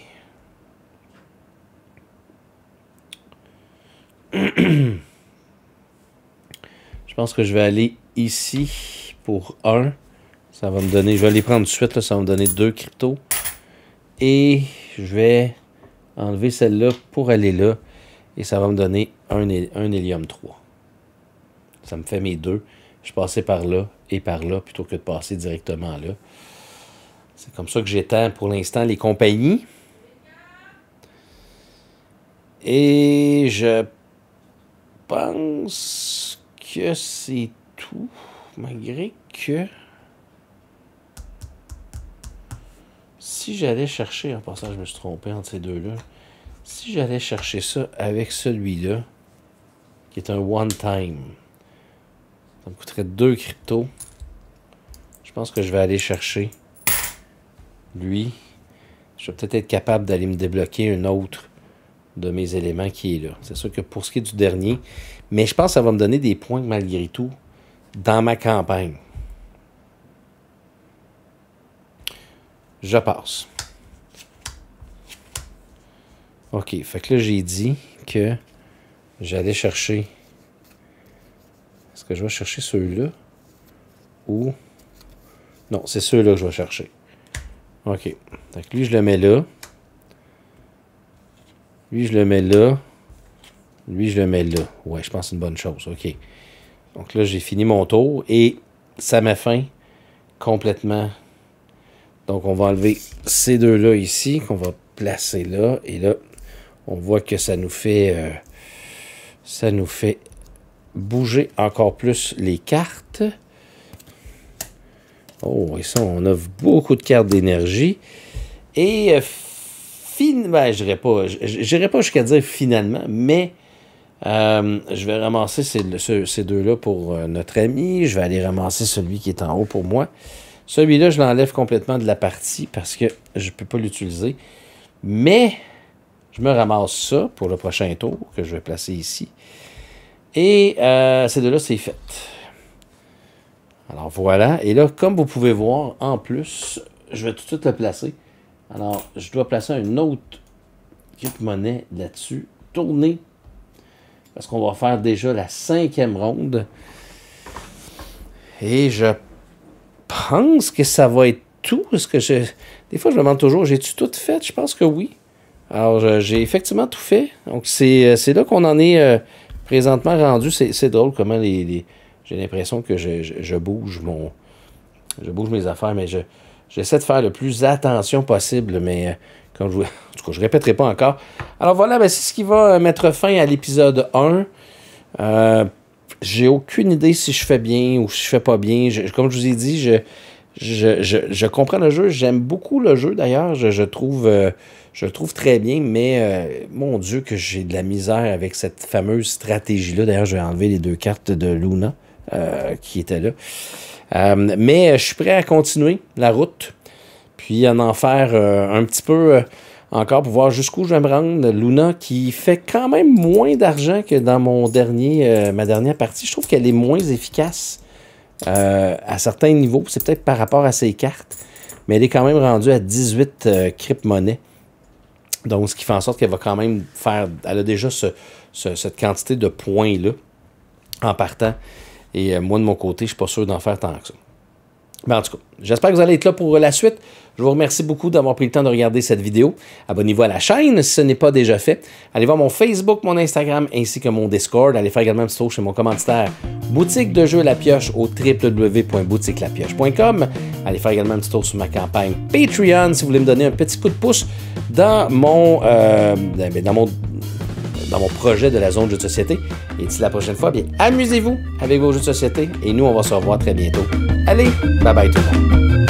je pense que je vais aller ici pour un. Ça va me donner, je vais aller prendre de suite, ça va me donner deux cryptos. Et je vais enlever celle-là pour aller là. Et ça va me donner un, un hélium 3. Ça me fait mes deux. Je passais par là et par là plutôt que de passer directement là. C'est comme ça que j'éteins pour l'instant les compagnies. Et je pense que c'est tout, malgré que... Si j'allais chercher, en passant, je me suis trompé entre ces deux-là. Si j'allais chercher ça avec celui-là, qui est un one-time, ça me coûterait deux cryptos. Je pense que je vais aller chercher lui. Je vais peut-être être capable d'aller me débloquer un autre de mes éléments qui est là. C'est sûr que pour ce qui est du dernier, mais je pense que ça va me donner des points malgré tout dans ma campagne. Je passe. OK, fait que là, j'ai dit que j'allais chercher... Est-ce que je vais chercher celui là Ou... Non, c'est ceux-là que je vais chercher. OK. Donc lui, je le mets là. Lui, je le mets là. Lui, je le mets là. Ouais, je pense que c'est une bonne chose. OK. Donc là, j'ai fini mon tour et ça m'a fait complètement donc, on va enlever ces deux-là ici, qu'on va placer là. Et là, on voit que ça nous fait... Euh, ça nous fait bouger encore plus les cartes. Oh, et ça, on a beaucoup de cartes d'énergie. Et euh, finalement, je n'irai pas, jusqu'à dire finalement, mais euh, je vais ramasser ces, deux-là pour notre ami. Je vais aller ramasser celui qui est en haut pour moi. Celui-là, je l'enlève complètement de la partie parce que je ne peux pas l'utiliser. Mais je me ramasse ça pour le prochain tour que je vais placer ici. Et euh, ces deux-là, c'est fait. Alors voilà. Et là, comme vous pouvez voir, en plus, je vais tout de suite le placer. Alors, je dois placer un autre monnaie là-dessus. Tourner. Parce qu'on va faire déjà la cinquième ronde. Et je pense que ça va être tout. ce que je... Des fois, je me demande toujours, j'ai-tu tout fait? Je pense que oui. Alors, j'ai effectivement tout fait. Donc, c'est euh, là qu'on en est euh, présentement rendu. C'est drôle comment les, j'ai l'impression que je, bouge mon... Je bouge mes affaires, mais je j'essaie de faire le plus attention possible, mais euh, comme je vous... En tout cas, je répéterai pas encore. Alors voilà, ben, c'est ce qui va mettre fin à l'épisode 1. Euh, j'ai aucune idée si je fais bien ou si je fais pas bien. comme je vous ai dit, je, je, comprends le jeu. J'aime beaucoup le jeu d'ailleurs. Je, je euh, le trouve très bien, mais euh, mon Dieu, que j'ai de la misère avec cette fameuse stratégie-là. D'ailleurs, je vais enlever les deux cartes de Luna euh, qui étaient là. mais je suis prêt à continuer la route, puis en en faire un petit peu encore pour voir jusqu'où je vais me rendre. Luna qui fait quand même moins d'argent que dans mon dernier, euh, ma dernière partie. Je trouve qu'elle est moins efficace euh, à certains niveaux. C'est peut-être par rapport à ses cartes. Mais elle est quand même rendue à 18 euh, monnaie. Donc, ce qui fait en sorte qu'elle va quand même faire. Elle a déjà cette quantité de points-là en partant. Et euh, moi, de mon côté, je ne suis pas sûr d'en faire tant que ça. Mais ben, en tout cas, j'espère que vous allez être là pour la suite. Je vous remercie beaucoup d'avoir pris le temps de regarder cette vidéo. Abonnez-vous à la chaîne si ce n'est pas déjà fait. Allez voir mon Facebook, mon Instagram ainsi que mon Discord. Allez faire également un petit tour chez mon commentaire Boutique de jeux La Pioche au www.boutiquelapioche.com. Allez faire également un petit tour sur ma campagne Patreon si vous voulez me donner un petit coup de pouce euh, ben, ben, dans mon, dans mon projet de la zone jeux de société. Et d'ici la prochaine fois, bien amusez-vous avec vos jeux de société et nous on va se revoir très bientôt. Allez, bye bye tout le monde.